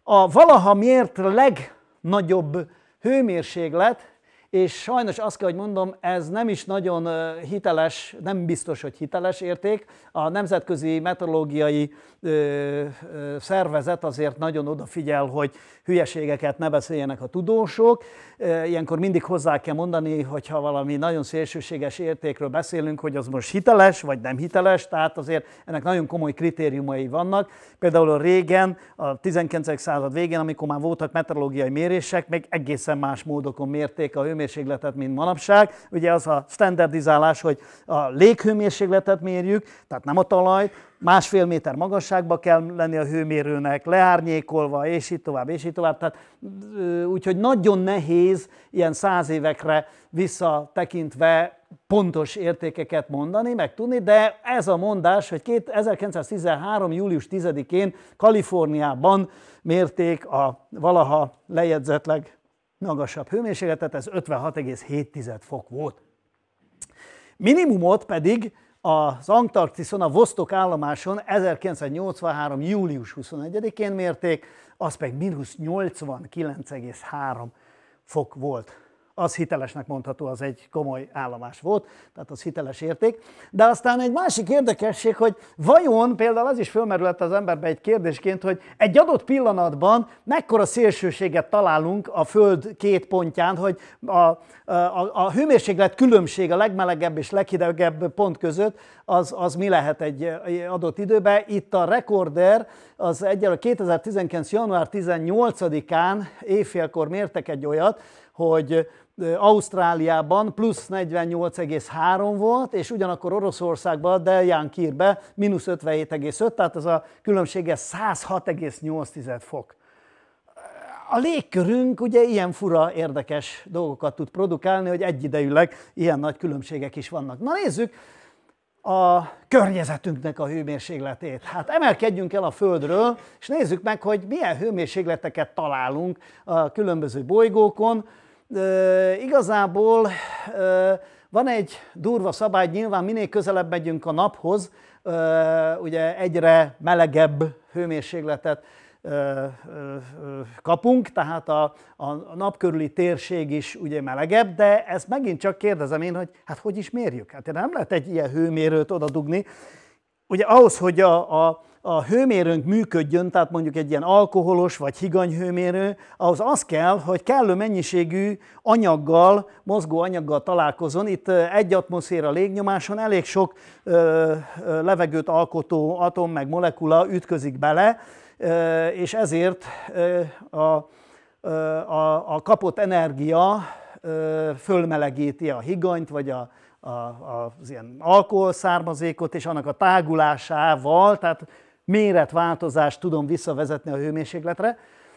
A valaha mért legnagyobb hőmérséklet, és sajnos azt kell, hogy mondom, ez nem is nagyon hiteles, nem biztos, hogy hiteles érték. A Nemzetközi Meteorológiai ö, ö, Szervezet azért nagyon odafigyel, hogy hülyeségeket ne beszéljenek a tudósok ilyenkor mindig hozzá kell mondani, hogyha valami nagyon szélsőséges értékről beszélünk, hogy az most hiteles vagy nem hiteles, tehát azért ennek nagyon komoly kritériumai vannak. Például a régen, a 19. század végén, amikor már voltak meteorológiai mérések, még egészen más módokon mérték a hőmérsékletet, mint manapság. Ugye az a standardizálás, hogy a léghőmérsékletet mérjük, tehát nem a talajt, másfél méter magasságba kell lenni a hőmérőnek, leárnyékolva, és így tovább, és így tovább. Tehát, úgyhogy nagyon nehéz ilyen száz évekre visszatekintve pontos értékeket mondani, meg tudni, de ez a mondás, hogy 1913. július 10-én Kaliforniában mérték a valaha lejegyzetleg legmagasabb hőmérsékletet, ez 56,7 fok volt. Minimumot pedig az Antarktiszon, a Vostok állomáson 1983. július 21-én mérték, az pedig mínusz 89,3 fok volt az hitelesnek mondható, az egy komoly állomás volt, tehát az hiteles érték. De aztán egy másik érdekesség, hogy vajon például az is fölmerült az emberbe egy kérdésként, hogy egy adott pillanatban mekkora szélsőséget találunk a Föld két pontján, hogy a, a, a hőmérséklet különbség a legmelegebb és leghidegebb pont között az, az mi lehet egy adott időben. Itt a rekorder az egyelőre 2019. január 18-án éjfélkor mértek egy olyat, hogy Ausztráliában plusz 48,3 volt, és ugyanakkor Oroszországban, de Ján Kírbe mínusz 57,5, tehát ez a különbsége 106,8 fok. A légkörünk ugye ilyen fura, érdekes dolgokat tud produkálni, hogy egyidejűleg ilyen nagy különbségek is vannak. Na nézzük a környezetünknek a hőmérsékletét. Hát emelkedjünk el a Földről, és nézzük meg, hogy milyen hőmérsékleteket találunk a különböző bolygókon, igazából van egy durva szabály, nyilván minél közelebb megyünk a naphoz, ugye egyre melegebb hőmérsékletet kapunk, tehát a, a nap körüli térség is ugye melegebb, de ezt megint csak kérdezem én, hogy hát hogy is mérjük? Hát nem lehet egy ilyen hőmérőt oda dugni. Ugye ahhoz, hogy a, a, a hőmérőnk működjön, tehát mondjuk egy ilyen alkoholos vagy higany hőmérő, ahhoz az kell, hogy kellő mennyiségű anyaggal, mozgó anyaggal találkozon. Itt egy atmoszféra légnyomáson elég sok ö, ö, levegőt alkotó atom meg molekula ütközik bele, ö, és ezért ö, a, ö, a, a kapott energia ö, fölmelegíti a higanyt vagy a, a, az ilyen alkoholszármazékot, és annak a tágulásával, tehát méretváltozást tudom visszavezetni a hőmérsékletre.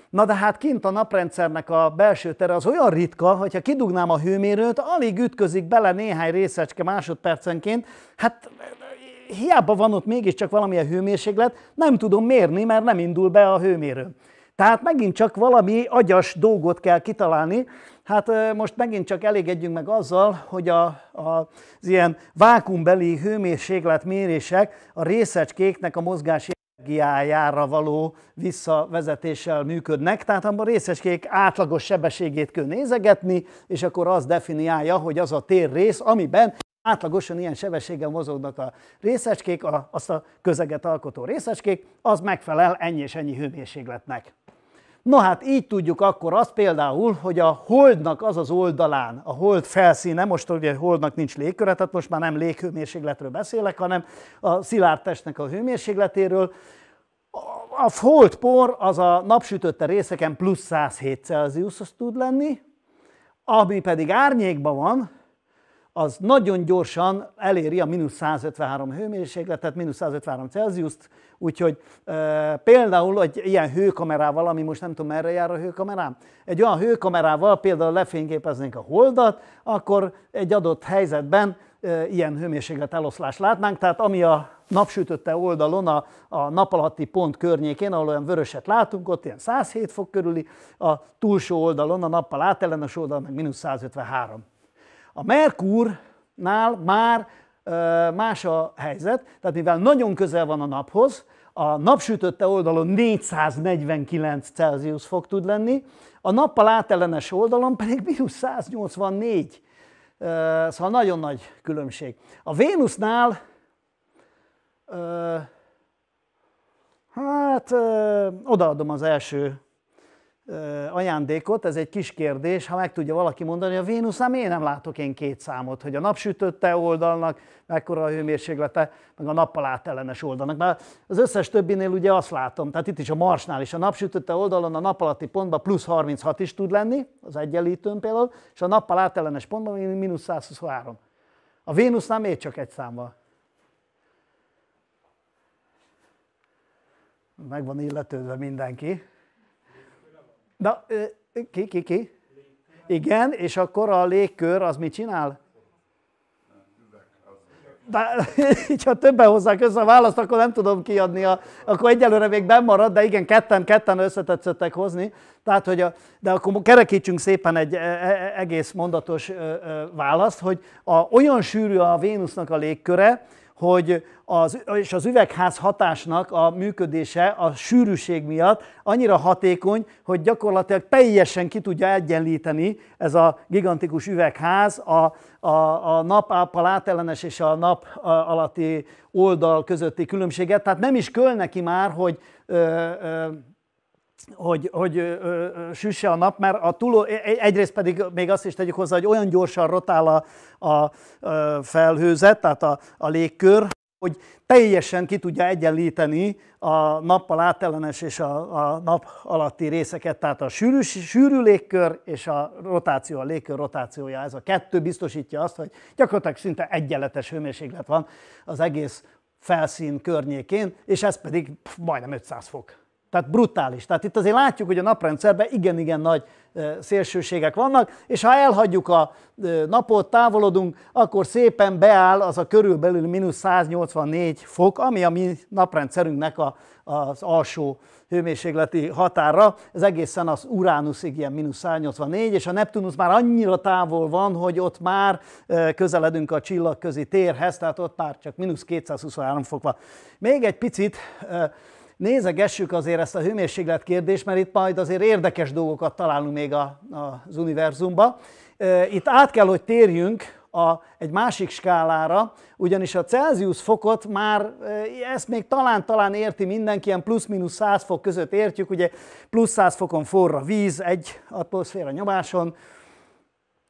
Na de hát kint a naprendszernek a belső tere az olyan ritka, hogyha kidugnám a hőmérőt, alig ütközik bele néhány részecske másodpercenként, hát hiába van ott mégiscsak valamilyen hőmérséklet, nem tudom mérni, mert nem indul be a hőmérő. Tehát megint csak valami agyas dolgot kell kitalálni. Hát most megint csak elégedjünk meg azzal, hogy a, a, az ilyen vákumbeli hőmérséklet mérések a részecskéknek a mozgási energiájára való visszavezetéssel működnek, tehát abban részecskék átlagos sebességét kell nézegetni, és akkor az definiálja, hogy az a térrész, amiben átlagosan ilyen sebességgel mozognak a részecskék, azt a közeget alkotó részecskék, az megfelel ennyi és ennyi hőmérsékletnek. No hát így tudjuk akkor azt például, hogy a holdnak az az oldalán, a hold felszíne, most ugye holdnak nincs légköre, tehát most már nem léghőmérsékletről beszélek, hanem a szilárd testnek a hőmérsékletéről, a holdpor az a napsütötte részeken plusz 107 Celsius tud lenni, ami pedig árnyékban van, az nagyon gyorsan eléri a mínusz 153 hőmérsékletet, mínusz 153 Celsius-t, úgyhogy e, például egy ilyen hőkamerával, ami most nem tudom merre jár a hőkamerám, egy olyan hőkamerával például lefényképeznénk a holdat, akkor egy adott helyzetben e, ilyen hőmérséklet eloszlást látnánk, tehát ami a napsütötte oldalon, a, a nap alatti pont környékén, ahol olyan vöröset látunk, ott ilyen 107 fok körüli, a túlsó oldalon, a nappal átellenes oldalon meg mínusz 153. A Merkurnál már más a helyzet, tehát mivel nagyon közel van a naphoz, a napsütötte oldalon 449 Celsius fok tud lenni, a nappal átellenes oldalon pedig mínusz 184. Szóval nagyon nagy különbség. A Vénusnál hát odaadom az első ajándékot, ez egy kis kérdés, ha meg tudja valaki mondani, a Vénusznál miért nem látok én két számot, hogy a napsütötte oldalnak mekkora a hőmérséklete, meg a nappal átellenes oldalnak. Már az összes többinél ugye azt látom, tehát itt is a Marsnál is, a napsütötte oldalon a nap alatti pontban plusz 36 is tud lenni, az egyenlítőn például, és a nappal átellenes pontban mínusz 123. A Vénusznál miért csak egy számmal? Megvan illetődve mindenki. Na, ki, ki, ki? Igen, és akkor a légkör az mit csinál? De, így, ha többen hozzák össze a választ, akkor nem tudom kiadni, a, akkor egyelőre még bemarad, de igen, ketten, ketten összetetszettek hozni. Tehát, hogy a, de akkor kerekítsünk szépen egy e, e, e, egész mondatos választ, hogy a, olyan sűrű a Vénusznak a légköre, hogy az, és az üvegház hatásnak a működése a sűrűség miatt annyira hatékony, hogy gyakorlatilag teljesen ki tudja egyenlíteni ez a gigantikus üvegház a, a, a nap által átellenes és a nap alatti oldal közötti különbséget. Tehát nem is köl neki már, hogy ö, ö, hogy, hogy ö, ö, süsse a nap, mert a túl, e, e, egyrészt pedig még azt is tegyük hozzá, hogy olyan gyorsan rotál a, a ö, felhőzet, tehát a, a légkör, hogy teljesen ki tudja egyenlíteni a nappal átellenes és a, a nap alatti részeket, tehát a sűrű, sűrű légkör és a rotáció, a légkör rotációja, ez a kettő biztosítja azt, hogy gyakorlatilag szinte egyenletes hőmérséklet van az egész felszín környékén, és ez pedig pff, majdnem 500 fok. Tehát brutális. Tehát itt azért látjuk, hogy a naprendszerben igen-igen nagy szélsőségek vannak, és ha elhagyjuk a napot, távolodunk, akkor szépen beáll az a körülbelül mínusz 184 fok, ami a mi naprendszerünknek a, az alsó hőmérsékleti határa. Ez egészen az Uránuszig ilyen mínusz 184, és a Neptunusz már annyira távol van, hogy ott már közeledünk a csillagközi térhez, tehát ott már csak mínusz 223 fok van. Még egy picit nézegessük azért ezt a hőmérséklet kérdést, mert itt majd azért érdekes dolgokat találunk még a, az univerzumba. Itt át kell, hogy térjünk a, egy másik skálára, ugyanis a Celsius fokot már, ezt még talán-talán érti mindenki, ilyen plusz-minusz 100 fok között értjük, ugye plusz 100 fokon forra víz egy atmoszféra nyomáson,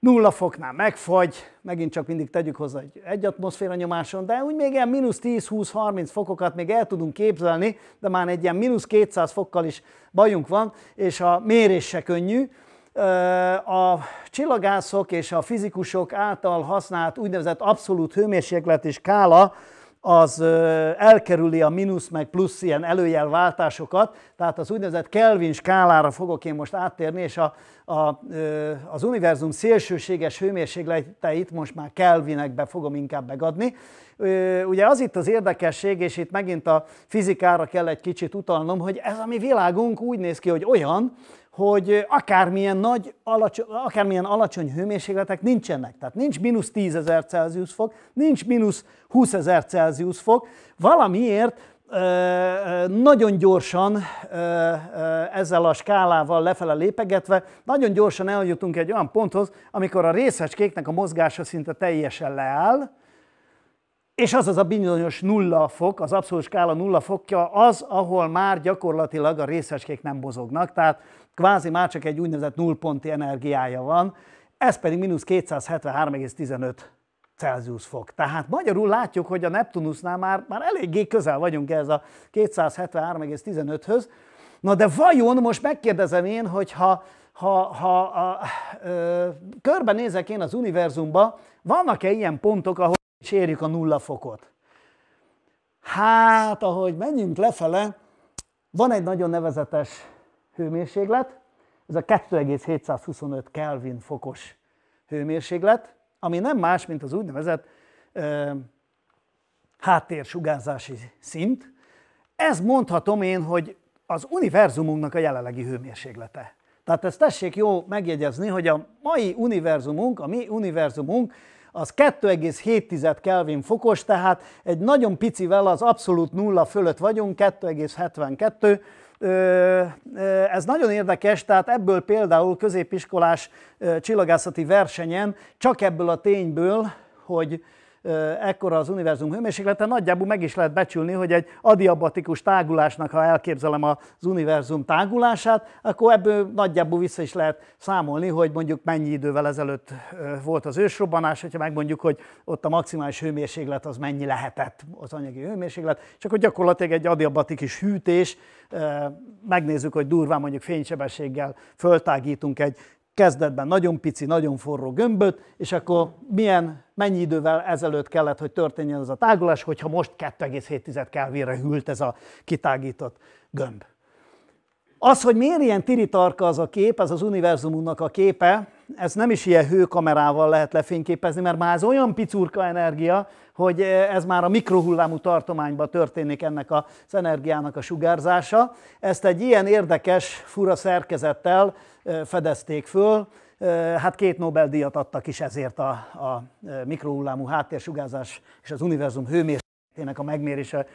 nulla foknál megfagy, megint csak mindig tegyük hozzá egy, egy atmoszféra nyomáson, de úgy még ilyen mínusz 10-20-30 fokokat még el tudunk képzelni, de már egy ilyen mínusz 200 fokkal is bajunk van, és a mérés se könnyű. A csillagászok és a fizikusok által használt úgynevezett abszolút hőmérséklet és kála az elkerüli a mínusz meg plusz ilyen előjel váltásokat, tehát az úgynevezett Kelvin skálára fogok én most áttérni, és a, a, az univerzum szélsőséges hőmérsékleteit most már Kelvinekbe fogom inkább megadni. Ugye az itt az érdekesség, és itt megint a fizikára kell egy kicsit utalnom, hogy ez a mi világunk úgy néz ki, hogy olyan, hogy akármilyen nagy, alacsony, akármilyen alacsony hőmérsékletek nincsenek. Tehát nincs mínusz 10 ezer Celsius fok, nincs mínusz 20 ezer Celsius fok. Valamiért nagyon gyorsan ezzel a skálával lefele lépegetve, nagyon gyorsan eljutunk egy olyan ponthoz, amikor a részecskéknek a mozgása szinte teljesen leáll, és az az a bizonyos nulla fok, az abszolút skála nulla fokja az, ahol már gyakorlatilag a részecskék nem mozognak, tehát kvázi már csak egy úgynevezett nullponti energiája van, ez pedig mínusz 273,15 Celsius fok. Tehát magyarul látjuk, hogy a Neptunusnál már, már eléggé közel vagyunk ez a 273,15-höz. Na de vajon most megkérdezem én, hogy ha, ha, ha a, ö, körbenézek én az univerzumba, vannak-e ilyen pontok, ahol sérjük a nulla fokot? Hát, ahogy menjünk lefele, van egy nagyon nevezetes hőmérséklet, ez a 2,725 Kelvin fokos hőmérséklet, ami nem más, mint az úgynevezett ö, háttérsugárzási szint. Ez mondhatom én, hogy az univerzumunknak a jelenlegi hőmérséklete. Tehát ezt tessék jó megjegyezni, hogy a mai univerzumunk, a mi univerzumunk, az 2,7 Kelvin fokos, tehát egy nagyon picivel az abszolút nulla fölött vagyunk, 2,72, ez nagyon érdekes, tehát ebből például középiskolás csillagászati versenyen, csak ebből a tényből, hogy ekkora az univerzum hőmérséklete, nagyjából meg is lehet becsülni, hogy egy adiabatikus tágulásnak, ha elképzelem az univerzum tágulását, akkor ebből nagyjából vissza is lehet számolni, hogy mondjuk mennyi idővel ezelőtt volt az ősrobbanás, hogyha megmondjuk, hogy ott a maximális hőmérséklet az mennyi lehetett, az anyagi hőmérséklet, és akkor gyakorlatilag egy adiabatikus hűtés, megnézzük, hogy durván mondjuk fénysebességgel föltágítunk egy kezdetben nagyon pici, nagyon forró gömböt, és akkor milyen, mennyi idővel ezelőtt kellett, hogy történjen ez a tágulás, hogyha most 2,7 kelvinre hűlt ez a kitágított gömb. Az, hogy miért ilyen tiritarka az a kép, ez az univerzumunknak a képe, ez nem is ilyen hőkamerával lehet lefényképezni, mert már ez olyan picurka energia, hogy eh, ez már a mikrohullámú tartományban történik ennek az energiának a sugárzása. Ezt egy ilyen érdekes, fura szerkezettel fedezték föl. Hát két Nobel-díjat adtak is ezért a, a mikrohullámú háttérsugázás és az univerzum hőmérsékletének a megmérése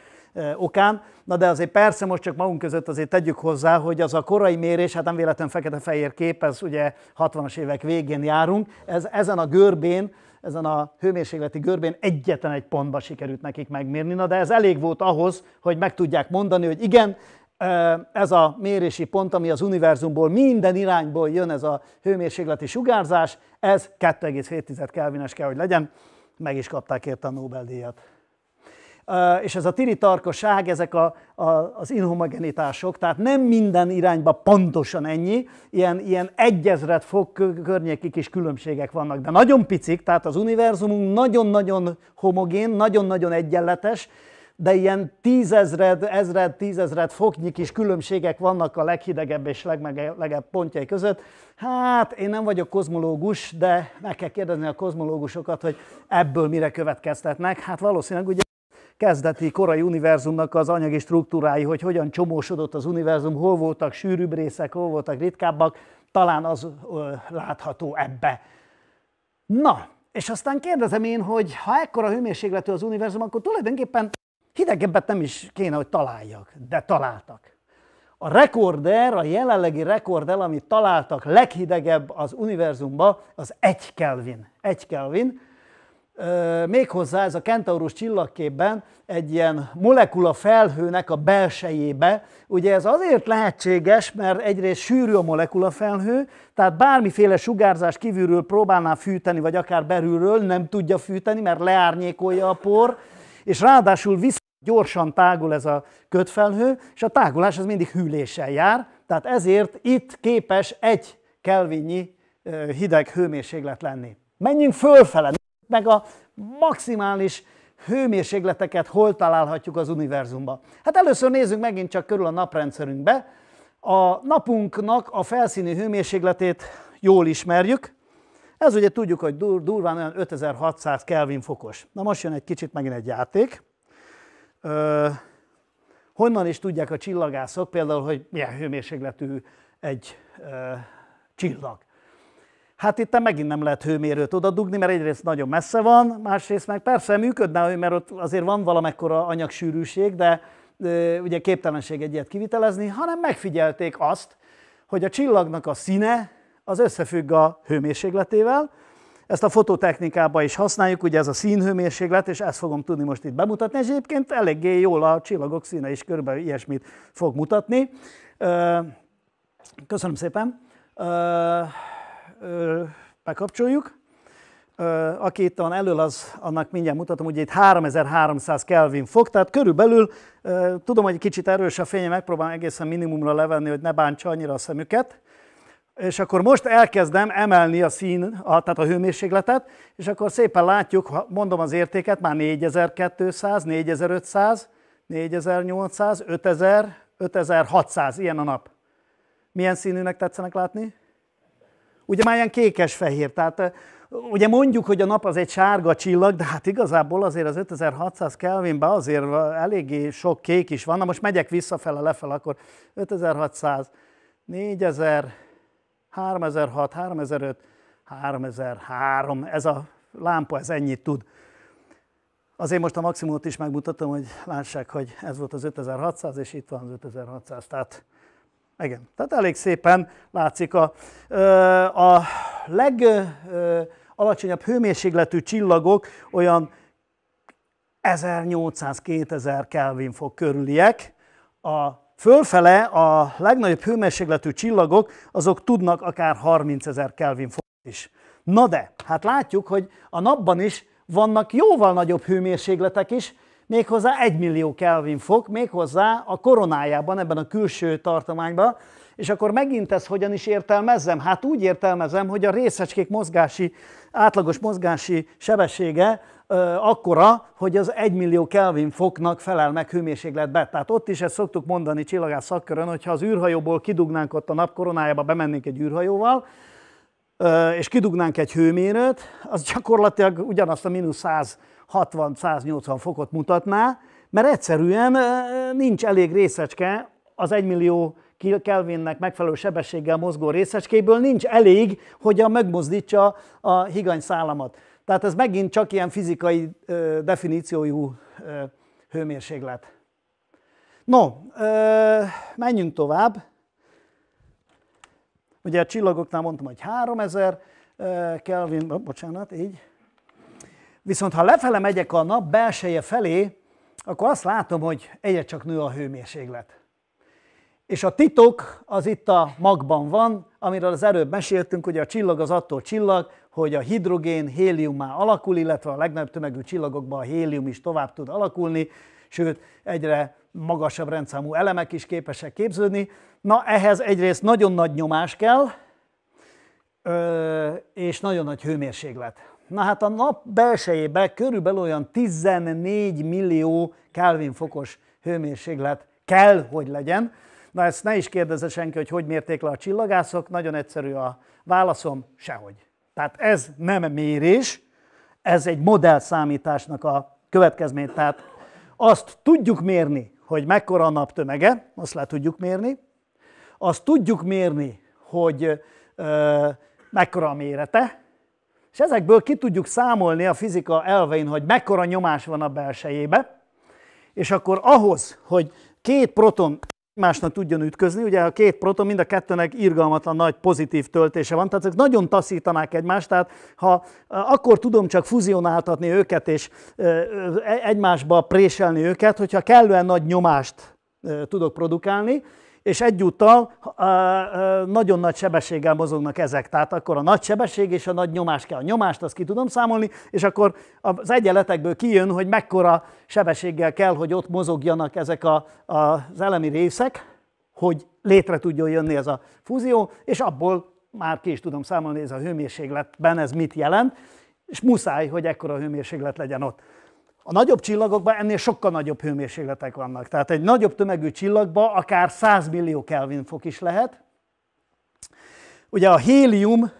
okán. Na de azért persze most csak magunk között azért tegyük hozzá, hogy az a korai mérés, hát nem véletlen fekete-fehér kép, ez ugye 60-as évek végén járunk, ez, ezen a görbén, ezen a hőmérsékleti görbén egyetlen egy pontba sikerült nekik megmérni. Na de ez elég volt ahhoz, hogy meg tudják mondani, hogy igen, ez a mérési pont, ami az univerzumból minden irányból jön, ez a hőmérsékleti sugárzás, ez 2,7 kelvines kell, hogy legyen, meg is kapták érte a Nobel-díjat. És ez a tiritarkosság, ezek a, a, az inhomogenitások, tehát nem minden irányba pontosan ennyi, ilyen, ilyen egyezret fok környéki kis különbségek vannak, de nagyon picik, tehát az univerzumunk nagyon-nagyon homogén, nagyon-nagyon egyenletes, de ilyen tízezred, ezred, tízezred foknyi kis különbségek vannak a leghidegebb és legmelegebb pontjai között. Hát én nem vagyok kozmológus, de meg kell kérdezni a kozmológusokat, hogy ebből mire következtetnek. Hát valószínűleg ugye kezdeti korai univerzumnak az anyagi struktúrái, hogy hogyan csomósodott az univerzum, hol voltak sűrűbb részek, hol voltak ritkábbak, talán az ö, látható ebbe. Na, és aztán kérdezem én, hogy ha ekkora hőmérsékletű az univerzum, akkor tulajdonképpen Hidegebbet nem is kéne, hogy találjak, de találtak. A rekorder, a jelenlegi rekorder, amit találtak leghidegebb az univerzumba, az 1 Kelvin. 1 Kelvin. Méghozzá ez a Kentaurus csillagképben egy ilyen molekula felhőnek a belsejébe. Ugye ez azért lehetséges, mert egyrészt sűrű a molekula felhő, tehát bármiféle sugárzás kívülről próbálná fűteni, vagy akár belülről nem tudja fűteni, mert leárnyékolja a por, és ráadásul vissza Gyorsan tágul ez a kötfelhő, és a tágulás az mindig hűléssel jár, tehát ezért itt képes egy kelvinnyi hideg hőmérséklet lenni. Menjünk fölfele, meg a maximális hőmérsékleteket hol találhatjuk az univerzumban. Hát először nézzük megint csak körül a naprendszerünkbe. A napunknak a felszíni hőmérsékletét jól ismerjük. Ez ugye tudjuk, hogy durván olyan 5600 Kelvin fokos. Na most jön egy kicsit megint egy játék honnan is tudják a csillagászok például, hogy milyen hőmérsékletű egy csillag. Hát itt megint nem lehet hőmérőt oda dugni, mert egyrészt nagyon messze van, másrészt meg persze működne, mert ott azért van valamekkora anyagsűrűség, de ugye képtelenség egy ilyet kivitelezni, hanem megfigyelték azt, hogy a csillagnak a színe az összefügg a hőmérsékletével, ezt a fototechnikában is használjuk, ugye ez a színhőmérséklet, és ezt fogom tudni most itt bemutatni, és egyébként eléggé jól a csillagok színe is körülbelül ilyesmit fog mutatni. Köszönöm szépen. Bekapcsoljuk. Aki itt van elől, az annak mindjárt mutatom, hogy itt 3300 Kelvin fok, tehát körülbelül tudom, hogy kicsit erős a fénye, megpróbálom egészen minimumra levenni, hogy ne bántsa annyira a szemüket. És akkor most elkezdem emelni a szín, a, tehát a hőmérsékletet, és akkor szépen látjuk, ha mondom az értéket, már 4200, 4500, 4800, 5000, 5600, ilyen a nap. Milyen színűnek tetszenek látni? Ugye már ilyen kékes-fehér, tehát ugye mondjuk, hogy a nap az egy sárga csillag, de hát igazából azért az 5600 Kelvinben azért eléggé sok kék is van. Na most megyek visszafele, lefelé, akkor 5600, 4000, 3006, 3005, 3003, ez a lámpa, ez ennyit tud. Azért most a maximumot is megmutatom, hogy lássák, hogy ez volt az 5600, és itt van az 5600, tehát igen, tehát elég szépen látszik a, a legalacsonyabb hőmérsékletű csillagok olyan 1800-2000 Kelvin fok körüliek, a Fölfele a legnagyobb hőmérsékletű csillagok, azok tudnak akár 30 ezer Kelvin fokot is. Na de, hát látjuk, hogy a napban is vannak jóval nagyobb hőmérsékletek is, méghozzá 1 millió Kelvin fok, méghozzá a koronájában, ebben a külső tartományban, és akkor megint ez hogyan is értelmezzem? Hát úgy értelmezem, hogy a részecskék mozgási, átlagos mozgási sebessége ö, akkora, hogy az 1 millió Kelvin foknak felel meg hőmérsékletben. Tehát ott is ezt szoktuk mondani csillagász szakkörön, hogyha az űrhajóból kidugnánk ott a nap koronájába, bemennénk egy űrhajóval, ö, és kidugnánk egy hőmérőt, az gyakorlatilag ugyanazt a mínusz 160-180 fokot mutatná, mert egyszerűen nincs elég részecske az 1 millió Kelvinnek megfelelő sebességgel mozgó részecskéből nincs elég, hogy a megmozdítsa a higany szálamat. Tehát ez megint csak ilyen fizikai definíciójú hőmérséklet. No, menjünk tovább. Ugye a csillagoknál mondtam, hogy 3000 Kelvin, bocsánat, így. Viszont ha lefele megyek a nap belseje felé, akkor azt látom, hogy egyet csak nő a hőmérséklet. És a titok az itt a magban van, amiről az előbb meséltünk, hogy a csillag az attól csillag, hogy a hidrogén héliumá alakul, illetve a legnagyobb tömegű csillagokban a hélium is tovább tud alakulni, sőt egyre magasabb rendszámú elemek is képesek képződni. Na ehhez egyrészt nagyon nagy nyomás kell, és nagyon nagy hőmérséklet. Na hát a nap belsejébe körülbelül olyan 14 millió Kelvin fokos hőmérséklet kell, hogy legyen, Na ezt ne is kérdezze senki, hogy hogy mérték le a csillagászok, nagyon egyszerű a válaszom, sehogy. Tehát ez nem mérés, ez egy modellszámításnak a következmény. Tehát azt tudjuk mérni, hogy mekkora a nap tömege, azt le tudjuk mérni, azt tudjuk mérni, hogy ö, mekkora a mérete, és ezekből ki tudjuk számolni a fizika elvein, hogy mekkora nyomás van a belsejébe, és akkor ahhoz, hogy két proton egymásnak tudjon ütközni. Ugye a két proton mind a kettőnek irgalmatlan nagy pozitív töltése van, tehát ezek nagyon taszítanák egymást, tehát ha e, akkor tudom csak fuzionáltatni őket és e, e, egymásba préselni őket, hogyha kellően nagy nyomást tudok produkálni, és egyúttal nagyon nagy sebességgel mozognak ezek. Tehát akkor a nagy sebesség és a nagy nyomás kell. A nyomást azt ki tudom számolni, és akkor az egyenletekből kijön, hogy mekkora sebességgel kell, hogy ott mozogjanak ezek a, az elemi részek, hogy létre tudjon jönni ez a fúzió, és abból már ki is tudom számolni, ez a hőmérsékletben ez mit jelent, és muszáj, hogy ekkora hőmérséklet legyen ott. A nagyobb csillagokban ennél sokkal nagyobb hőmérsékletek vannak. Tehát egy nagyobb tömegű csillagban akár 100 millió Kelvin fok is lehet. Ugye a hélium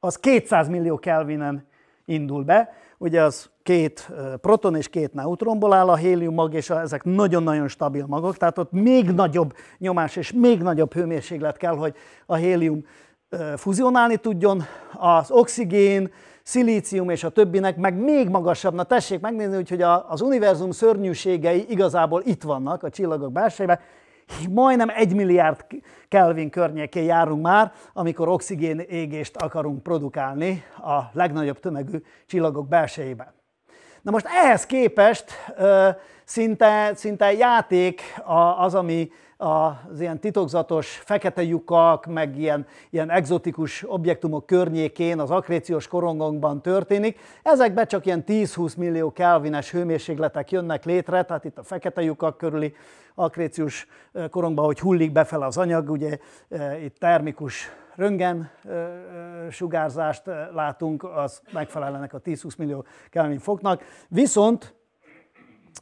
az 200 millió Kelvinen indul be, ugye az két proton és két neutronból áll a hélium mag, és ezek nagyon-nagyon stabil magok, tehát ott még nagyobb nyomás és még nagyobb hőmérséklet kell, hogy a hélium fuzionálni tudjon. Az oxigén, szilícium és a többinek meg még magasabb. Na tessék megnézni, hogy a, az univerzum szörnyűségei igazából itt vannak a csillagok belsejében. Majdnem egy milliárd Kelvin környékén járunk már, amikor oxigén égést akarunk produkálni a legnagyobb tömegű csillagok belsejében. Na most ehhez képest szinte, szinte játék az, ami az ilyen titokzatos fekete lyukak, meg ilyen, ilyen exotikus objektumok környékén, az akréciós korongokban történik. Ezekben csak ilyen 10-20 millió kelvines hőmérsékletek jönnek létre, tehát itt a fekete lyukak körüli akréciós korongban, hogy hullik befele az anyag, ugye itt termikus röngen sugárzást látunk, az megfelel ennek a 10-20 millió kelvin foknak. Viszont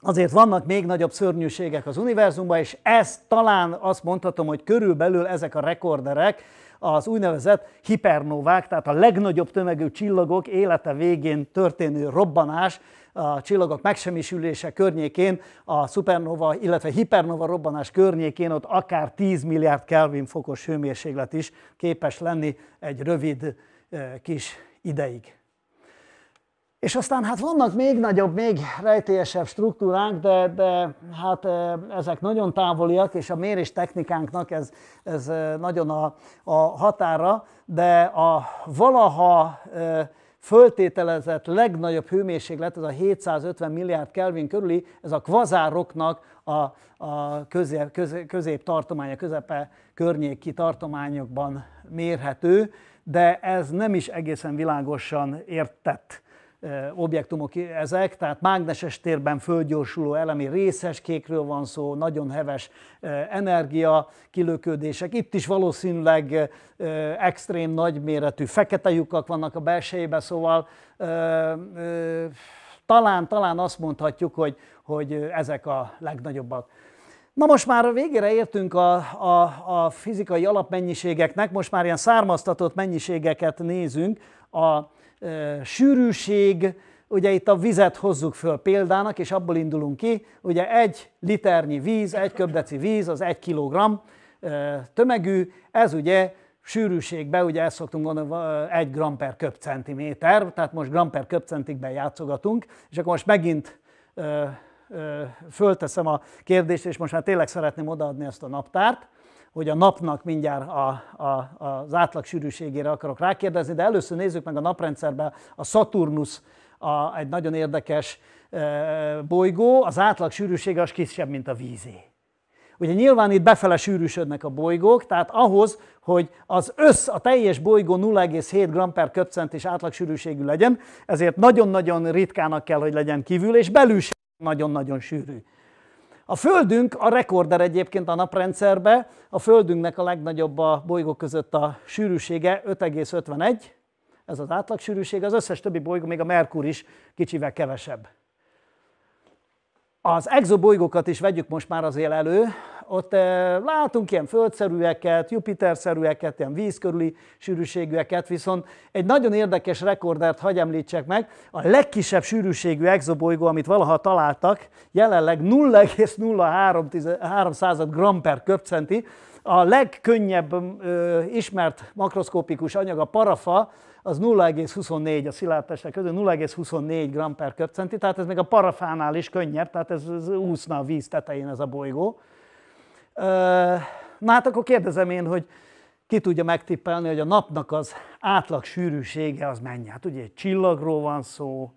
azért vannak még nagyobb szörnyűségek az univerzumban, és ez talán azt mondhatom, hogy körülbelül ezek a rekorderek, az úgynevezett hipernovák, tehát a legnagyobb tömegű csillagok élete végén történő robbanás, a csillagok megsemmisülése környékén, a szupernova, illetve hipernova robbanás környékén ott akár 10 milliárd Kelvin fokos hőmérséklet is képes lenni egy rövid eh, kis ideig. És aztán hát vannak még nagyobb, még rejtélyesebb struktúrák, de, de hát ezek nagyon távoliak, és a mérés technikánknak ez, ez nagyon a, a határa, de a valaha föltételezett legnagyobb hőmérséklet, ez a 750 milliárd Kelvin körüli, ez a kvazároknak a, a közé, közé, középtartománya, közepe környéki tartományokban mérhető, de ez nem is egészen világosan értett objektumok ezek, tehát mágneses térben földgyorsuló elemi részeskékről van szó, nagyon heves energia kilöködések. Itt is valószínűleg extrém nagyméretű fekete lyukak vannak a belsejében, szóval talán, talán azt mondhatjuk, hogy, hogy ezek a legnagyobbak. Na most már a végére értünk a, a, a fizikai alapmennyiségeknek, most már ilyen származtatott mennyiségeket nézünk. A, sűrűség, ugye itt a vizet hozzuk föl példának, és abból indulunk ki, ugye egy liternyi víz, egy köbdeci víz, az egy kilogramm tömegű, ez ugye sűrűségbe, ugye ezt szoktunk gondolni, egy gram per köbcentiméter, tehát most gram per köbcentikben játszogatunk, és akkor most megint fölteszem a kérdést, és most már tényleg szeretném odaadni ezt a naptárt, hogy a napnak mindjárt a, a, az átlag sűrűségére akarok rákérdezni, de először nézzük meg a naprendszerben a Saturnus, a, egy nagyon érdekes e, bolygó, az átlag sűrűsége az kisebb, mint a vízé. Ugye nyilván itt befele sűrűsödnek a bolygók, tehát ahhoz, hogy az össz, a teljes bolygó 0,7 g per átlag sűrűségű legyen, ezért nagyon-nagyon ritkának kell, hogy legyen kívül, és belül sem nagyon-nagyon sűrű. A Földünk a rekorder egyébként a naprendszerbe, a Földünknek a legnagyobb a bolygó között a sűrűsége 5,51, ez az átlagsűrűség, az összes többi bolygó, még a Merkur is kicsivel kevesebb. Az exobolygókat is vegyük most már azért elő. Ott eh, látunk ilyen földszerűeket, Jupiter-szerűeket, ilyen vízkörüli sűrűségűeket, viszont egy nagyon érdekes rekordert hagy említsek meg. A legkisebb sűrűségű exobolygó, amit valaha találtak, jelenleg 0,03 gram per köbcenti, a legkönnyebb ö, ismert makroszkópikus anyag a parafa, az 0,24 a szilárdtestek közül, 0,24 g per köpcenti, tehát ez még a parafánál is könnyebb, tehát ez, ez úszna a víz tetején ez a bolygó. Ö, na hát akkor kérdezem én, hogy ki tudja megtippelni, hogy a napnak az átlag sűrűsége az mennyi? Hát ugye egy csillagról van szó,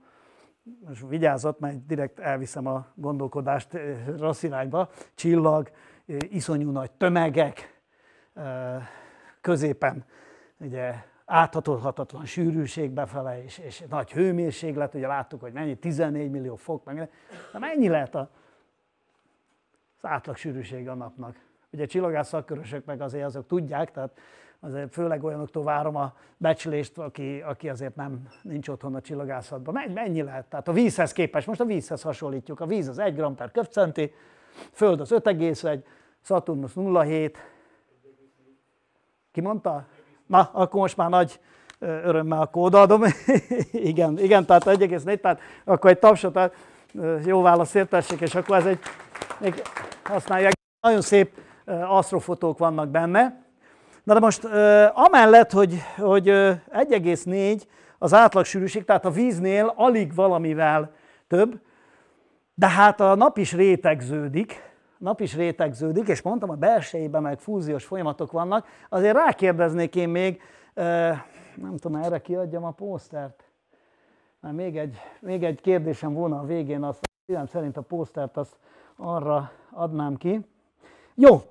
most vigyázzat, mert direkt elviszem a gondolkodást eh, rossz irányba, csillag, iszonyú nagy tömegek, középen ugye áthatolhatatlan sűrűség befele és, és nagy hőmérséklet, ugye láttuk, hogy mennyi, 14 millió fok, meg de mennyi lehet a, az átlag sűrűség a napnak? Ugye csillagász szakkörösök meg azért azok tudják, tehát azért főleg olyanoktól várom a becslést, aki, aki azért nem nincs otthon a csillagászatban. Mennyi lehet? Tehát a vízhez képest, most a vízhez hasonlítjuk. A víz az 1 gram per köpcenti, föld az 5,1, Saturnus 07. Ki mondta? Na, akkor most már nagy örömmel kódadom. igen, igen, tehát 1,4, tehát akkor egy tapsot, jó válasz értessék, és akkor ez egy, még használják. Nagyon szép asztrofotók vannak benne. Na de most amellett, hogy, hogy 1,4 az átlag sűrűség, tehát a víznél alig valamivel több, de hát a nap is rétegződik, nap is rétegződik, és mondtam, a belsejében meg fúziós folyamatok vannak, azért rákérdeznék én még, nem tudom, erre kiadjam a pósztert. mert még egy, még egy kérdésem volna a végén, azt hiszem szerint a pósztert azt arra adnám ki. Jó,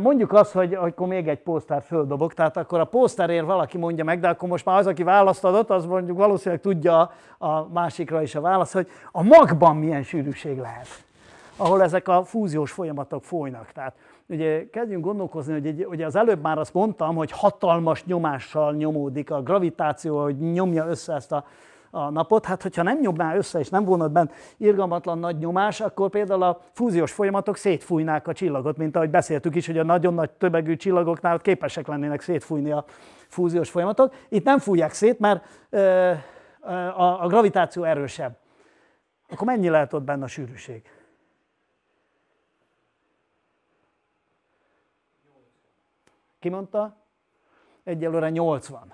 mondjuk azt, hogy akkor még egy pósztár földobok, tehát akkor a pósztárért valaki mondja meg, de akkor most már az, aki választ adott, az mondjuk valószínűleg tudja a másikra is a választ, hogy a magban milyen sűrűség lehet ahol ezek a fúziós folyamatok folynak. Tehát ugye kezdjünk gondolkozni, hogy egy, ugye az előbb már azt mondtam, hogy hatalmas nyomással nyomódik a gravitáció, hogy nyomja össze ezt a, a napot. Hát hogyha nem nyomná össze és nem volna bent irgalmatlan nagy nyomás, akkor például a fúziós folyamatok szétfújnák a csillagot, mint ahogy beszéltük is, hogy a nagyon nagy tömegű csillagoknál képesek lennének szétfújni a fúziós folyamatok. Itt nem fújják szét, mert ö, a, a gravitáció erősebb. Akkor mennyi lehet ott benne a sűrűség? Ki mondta? Egyelőre 80.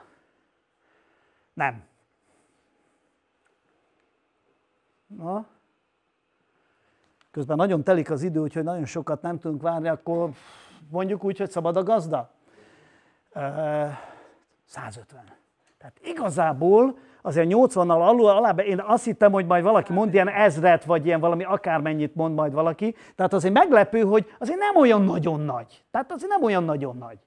Nem. Na? Közben nagyon telik az idő, úgyhogy nagyon sokat nem tudunk várni, akkor mondjuk úgy, hogy szabad a gazda. 150. Tehát igazából azért 80-nal alul, alá, én azt hittem, hogy majd valaki mond ilyen ezret, vagy ilyen valami akármennyit mond majd valaki. Tehát azért meglepő, hogy azért nem olyan nagyon nagy. Tehát azért nem olyan nagyon nagy.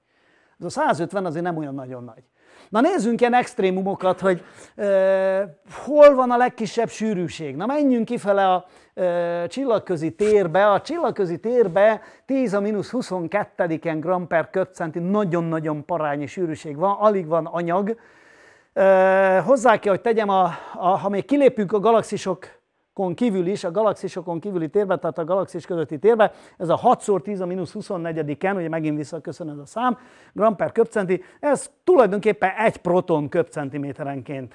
Ez a 150 azért nem olyan nagyon nagy. Na nézzünk ilyen extrémumokat, hogy e, hol van a legkisebb sűrűség. Na menjünk kifele a e, csillagközi térbe. A csillagközi térbe 10 a mínusz 22-en gram per köbcenti nagyon-nagyon parányi sűrűség van, alig van anyag. e, hozzá kell, hogy tegyem, a, a, ha még kilépünk a galaxisok galaxisokon kívül is, a galaxisokon kívüli térbe, tehát a galaxis közötti térbe, ez a 6x10 a mínusz 24-en, ugye megint visszaköszön ez a szám, gram per köbcenti, ez tulajdonképpen egy proton köbcentiméterenként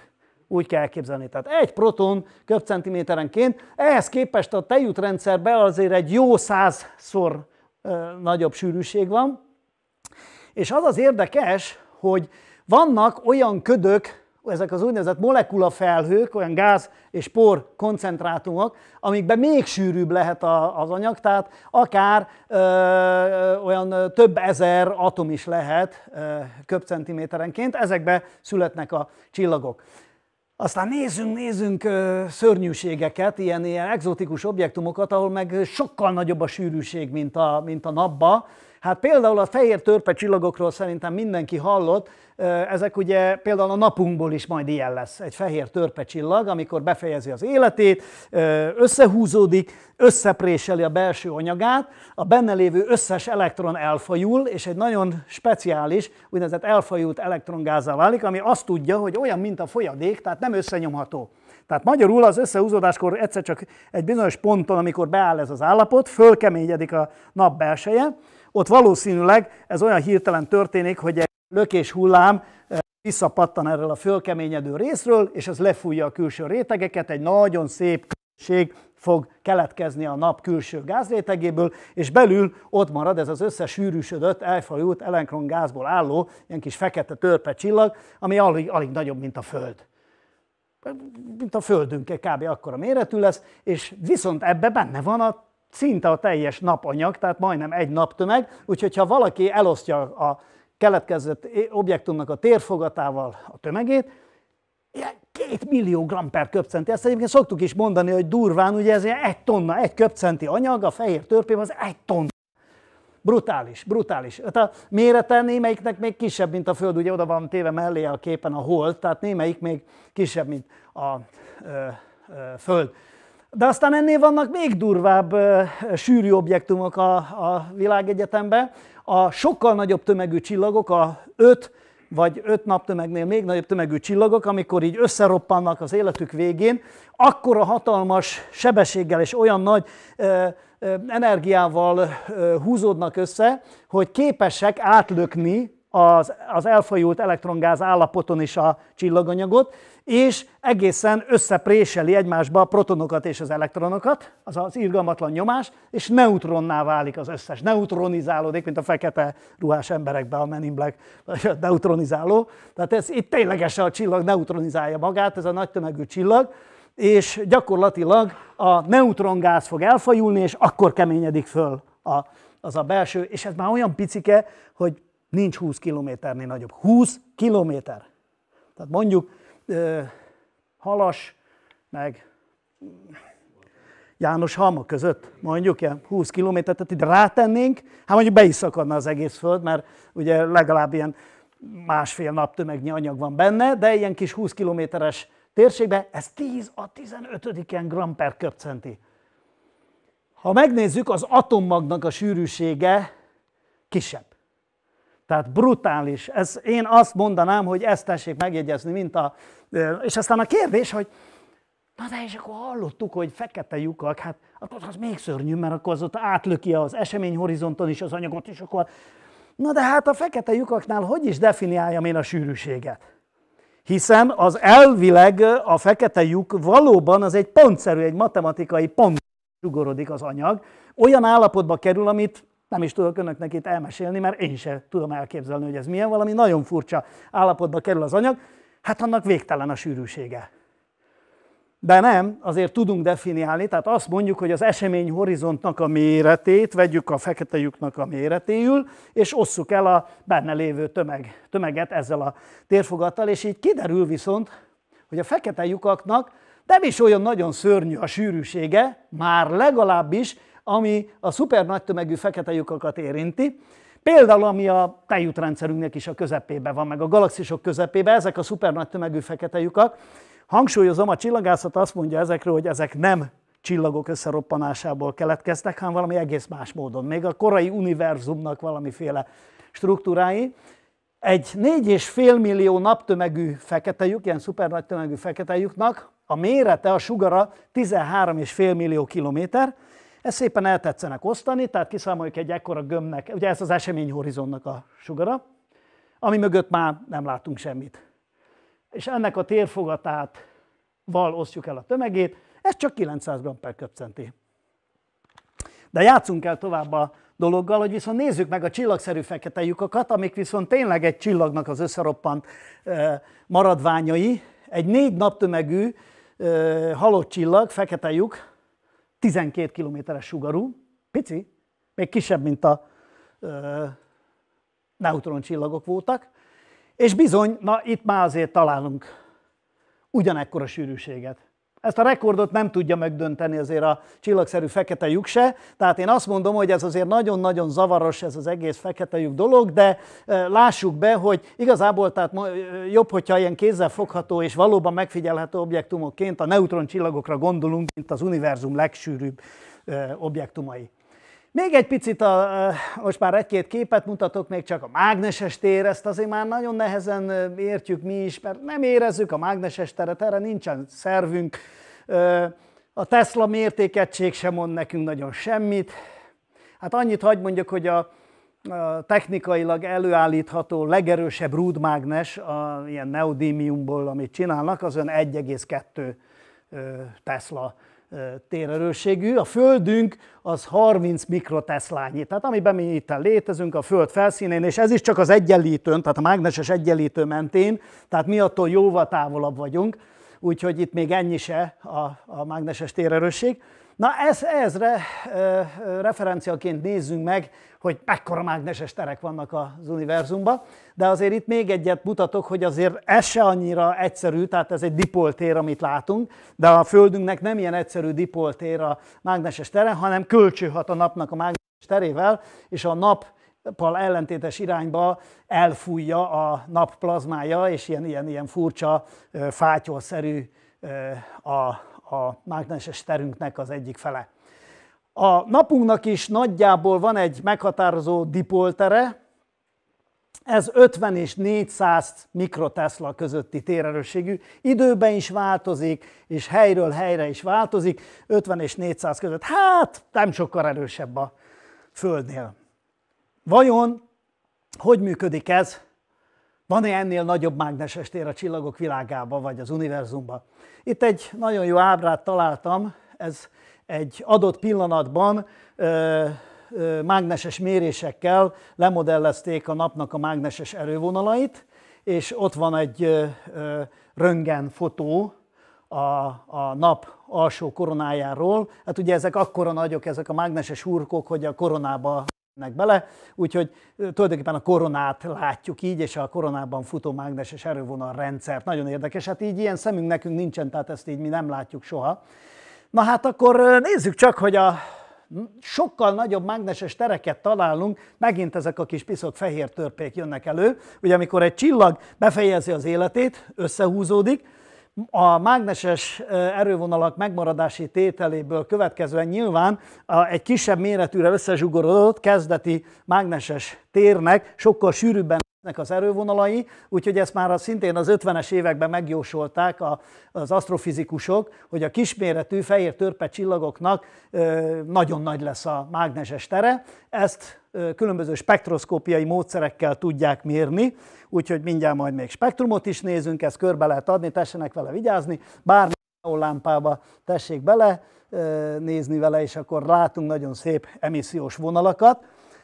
úgy kell elképzelni. Tehát egy proton köbcentiméterenként, ehhez képest a tejútrendszerben azért egy jó százszor ö, nagyobb sűrűség van. És az az érdekes, hogy vannak olyan ködök, ezek az úgynevezett molekulafelhők, olyan gáz és por koncentrátumok, amikben még sűrűbb lehet a, az anyag, tehát akár ö, olyan több ezer atom is lehet ö, köbcentiméterenként, ezekbe születnek a csillagok. Aztán nézzünk, nézzünk ö, szörnyűségeket, ilyen, ilyen exotikus objektumokat, ahol meg sokkal nagyobb a sűrűség, mint a, mint a napba, Hát például a fehér törpe csillagokról szerintem mindenki hallott, ezek ugye például a napunkból is majd ilyen lesz, egy fehér törpe csillag, amikor befejezi az életét, összehúzódik, összepréseli a belső anyagát, a benne lévő összes elektron elfajul, és egy nagyon speciális, úgynevezett elfajult elektrongázzá válik, ami azt tudja, hogy olyan, mint a folyadék, tehát nem összenyomható. Tehát magyarul az összehúzódáskor egyszer csak egy bizonyos ponton, amikor beáll ez az állapot, fölkeményedik a nap belseje, ott valószínűleg ez olyan hirtelen történik, hogy egy lökés hullám eh, visszapattan erről a fölkeményedő részről, és ez lefújja a külső rétegeket, egy nagyon szép különbség fog keletkezni a nap külső gázrétegéből, és belül ott marad ez az összesűrűsödött, elfajult elektron gázból álló ilyen kis fekete törpe csillag, ami alig, alig nagyobb, mint a Föld. Mint a Földünk, kb. akkora méretű lesz, és viszont ebbe benne van a szinte a teljes napanyag, tehát majdnem egy naptömeg, úgyhogy ha valaki elosztja a keletkezett objektumnak a térfogatával a tömegét, ilyen két millió gram per köbcenti. Ezt egyébként szoktuk is mondani, hogy durván, ugye ez ilyen egy tonna, egy köbcenti anyag, a fehér törpém az egy tonna. Brutális, brutális. Tehát a mérete némelyiknek még kisebb, mint a Föld, ugye oda van téve mellé a képen a hold, tehát némelyik még kisebb, mint a ö, ö, Föld. De aztán ennél vannak még durvább sűrű objektumok a, a világegyetemben. A sokkal nagyobb tömegű csillagok, a 5 vagy 5 naptömegnél még nagyobb tömegű csillagok, amikor így összeroppannak az életük végén, akkor a hatalmas sebességgel és olyan nagy ö, ö, energiával ö, húzódnak össze, hogy képesek átlökni az, az elfolyult elektrongáz állapoton is a csillaganyagot, és egészen összepréseli egymásba a protonokat és az elektronokat, az az irgalmatlan nyomás, és neutronná válik az összes. Neutronizálódik, mint a fekete ruhás emberekben a Men in Black, neutronizáló. Tehát ez itt ténylegesen a csillag neutronizálja magát, ez a nagy tömegű csillag, és gyakorlatilag a neutrongáz fog elfajulni, és akkor keményedik föl a, az a belső, és ez már olyan picike, hogy Nincs 20 kilométernél nagyobb. 20 kilométer! Tehát mondjuk Halas meg János Halma között, mondjuk ilyen 20 kilométert, tehát ide rátennénk, hát mondjuk be is szakadna az egész föld, mert ugye legalább ilyen másfél nap tömegnyi anyag van benne, de ilyen kis 20 kilométeres térségben ez 10 a 15 gram per köpcenti. Ha megnézzük, az atommagnak a sűrűsége kisebb. Tehát brutális. Ez, én azt mondanám, hogy ezt tessék megjegyezni, mint a... És aztán a kérdés, hogy na de és akkor hallottuk, hogy fekete lyukak, hát akkor az még szörnyű, mert akkor az ott átlöki az eseményhorizonton is az anyagot, és akkor... Na de hát a fekete lyukaknál hogy is definiáljam én a sűrűséget? Hiszen az elvileg a fekete lyuk valóban az egy pontszerű, egy matematikai pont sugorodik az anyag, olyan állapotba kerül, amit nem is tudok önöknek itt elmesélni, mert én sem tudom elképzelni, hogy ez milyen, valami nagyon furcsa állapotba kerül az anyag, hát annak végtelen a sűrűsége. De nem, azért tudunk definiálni, tehát azt mondjuk, hogy az esemény horizontnak a méretét, vegyük a fekete lyuknak a méretéül, és osszuk el a benne lévő tömeg, tömeget ezzel a térfogattal, és így kiderül viszont, hogy a fekete lyukaknak nem is olyan nagyon szörnyű a sűrűsége, már legalábbis ami a szuper nagy tömegű fekete lyukakat érinti. Például, ami a tejútrendszerünknek is a közepébe van, meg a galaxisok közepébe, ezek a szuper nagy tömegű fekete lyukak. Hangsúlyozom, a csillagászat azt mondja ezekről, hogy ezek nem csillagok összeroppanásából keletkeztek, hanem valami egész más módon. Még a korai univerzumnak valamiféle struktúrái. Egy 4,5 millió naptömegű fekete lyuk, ilyen szuper nagy tömegű fekete lyuknak a mérete, a sugara 13,5 millió kilométer, ezt szépen eltetszenek osztani, tehát kiszámoljuk egy ekkora gömbnek, ugye ez az eseményhorizontnak a sugara, ami mögött már nem látunk semmit. És ennek a térfogatát val osztjuk el a tömegét, ez csak 900 g per köpcenti. De játszunk el tovább a dologgal, hogy viszont nézzük meg a csillagszerű fekete lyukakat, amik viszont tényleg egy csillagnak az összeroppant maradványai. Egy négy naptömegű halott csillag, fekete lyuk, 12 kilométeres sugarú, pici, még kisebb, mint a ö, csillagok voltak, és bizony, na itt már azért találunk ugyanekkora sűrűséget. Ezt a rekordot nem tudja megdönteni azért a csillagszerű fekete lyuk se. Tehát én azt mondom, hogy ez azért nagyon-nagyon zavaros ez az egész fekete lyuk dolog, de lássuk be, hogy igazából tehát jobb, hogyha ilyen fogható és valóban megfigyelhető objektumokként a neutroncsillagokra gondolunk, mint az univerzum legsűrűbb objektumai. Még egy picit, a, most már egy-két képet mutatok, még csak a mágneses tér, ezt azért már nagyon nehezen értjük mi is, mert nem érezzük a mágneses teret, erre nincsen szervünk. A Tesla mértékegység sem mond nekünk nagyon semmit. Hát annyit hagy mondjuk, hogy a, a technikailag előállítható legerősebb rúdmágnes, a, ilyen neodímiumból, amit csinálnak, azon 1,2 Tesla térerősségű, a Földünk az 30 mikroteszlányi, tehát amiben mi itt létezünk a Föld felszínén, és ez is csak az egyenlítőn, tehát a mágneses egyenlítő mentén, tehát mi attól jóval távolabb vagyunk, úgyhogy itt még ennyi se a, a mágneses térerősség. Na ez, ezre ö, referenciaként nézzünk meg, hogy mekkora mágneses terek vannak az univerzumban, de azért itt még egyet mutatok, hogy azért ez se annyira egyszerű, tehát ez egy dipoltér, amit látunk, de a Földünknek nem ilyen egyszerű dipoltér a mágneses tere, hanem kölcsönhat a napnak a mágneses terével, és a nap pal ellentétes irányba elfújja a nap plazmája, és ilyen, ilyen, ilyen furcsa, fátyolszerű a, a mágneses terünknek az egyik fele. A napunknak is nagyjából van egy meghatározó dipoltere, ez 50 és 400 mikrotesla közötti térerősségű, időben is változik, és helyről helyre is változik, 50 és 400 között. Hát nem sokkal erősebb a Földnél. Vajon hogy működik ez van-e ennél nagyobb mágneses tér a csillagok világában, vagy az univerzumban? Itt egy nagyon jó ábrát találtam, ez egy adott pillanatban ö, ö, mágneses mérésekkel lemodellezték a napnak a mágneses erővonalait, és ott van egy ö, ö, fotó a, a nap alsó koronájáról. Hát ugye ezek akkora nagyok, ezek a mágneses hurkok, hogy a koronába mennek bele, úgyhogy tulajdonképpen a koronát látjuk így, és a koronában futó mágneses erővonal rendszert. Nagyon érdekes, hát így ilyen szemünk nekünk nincsen, tehát ezt így mi nem látjuk soha. Na hát akkor nézzük csak, hogy a sokkal nagyobb mágneses tereket találunk, megint ezek a kis piszok fehér törpék jönnek elő, hogy amikor egy csillag befejezi az életét, összehúzódik, a mágneses erővonalak megmaradási tételéből következően nyilván egy kisebb méretűre összezsugorodott kezdeti mágneses térnek sokkal sűrűbben nek az erővonalai, úgyhogy ezt már szintén az 50-es években megjósolták a, az asztrofizikusok, hogy a kisméretű fehér törpe csillagoknak nagyon nagy lesz a mágneses tere. Ezt különböző spektroszkópiai módszerekkel tudják mérni, úgyhogy mindjárt majd még spektrumot is nézünk, ezt körbe lehet adni, tessenek vele vigyázni, bármi lámpába tessék bele, nézni vele, és akkor látunk nagyon szép emissziós vonalakat.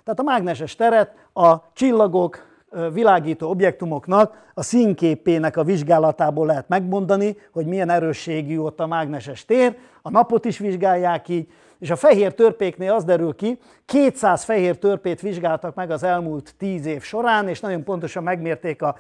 Tehát a mágneses teret a csillagok világító objektumoknak a színképének a vizsgálatából lehet megmondani, hogy milyen erősségű ott a mágneses tér, a napot is vizsgálják így, és a fehér törpéknél az derül ki, 200 fehér törpét vizsgáltak meg az elmúlt 10 év során, és nagyon pontosan megmérték a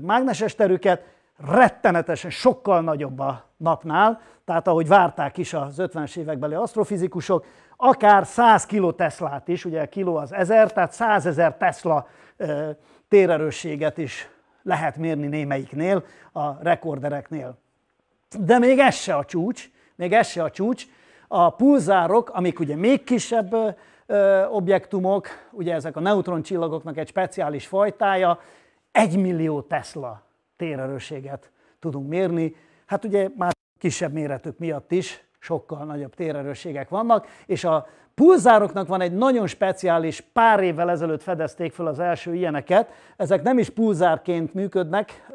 mágneses terüket, rettenetesen sokkal nagyobb a napnál, tehát ahogy várták is az 50-es évekbeli asztrofizikusok, akár 100 kiló Teslát is, ugye a kiló az 1000, tehát 100 ezer Tesla térerősséget is lehet mérni némelyiknél, a rekordereknél. De még ez se a csúcs, még ez se a csúcs. A pulzárok, amik ugye még kisebb ö, objektumok, ugye ezek a neutroncsillagoknak egy speciális fajtája, egy millió Tesla térerősséget tudunk mérni. Hát ugye már kisebb méretük miatt is sokkal nagyobb térerősségek vannak, és a pulzároknak van egy nagyon speciális, pár évvel ezelőtt fedezték fel az első ilyeneket, ezek nem is pulzárként működnek,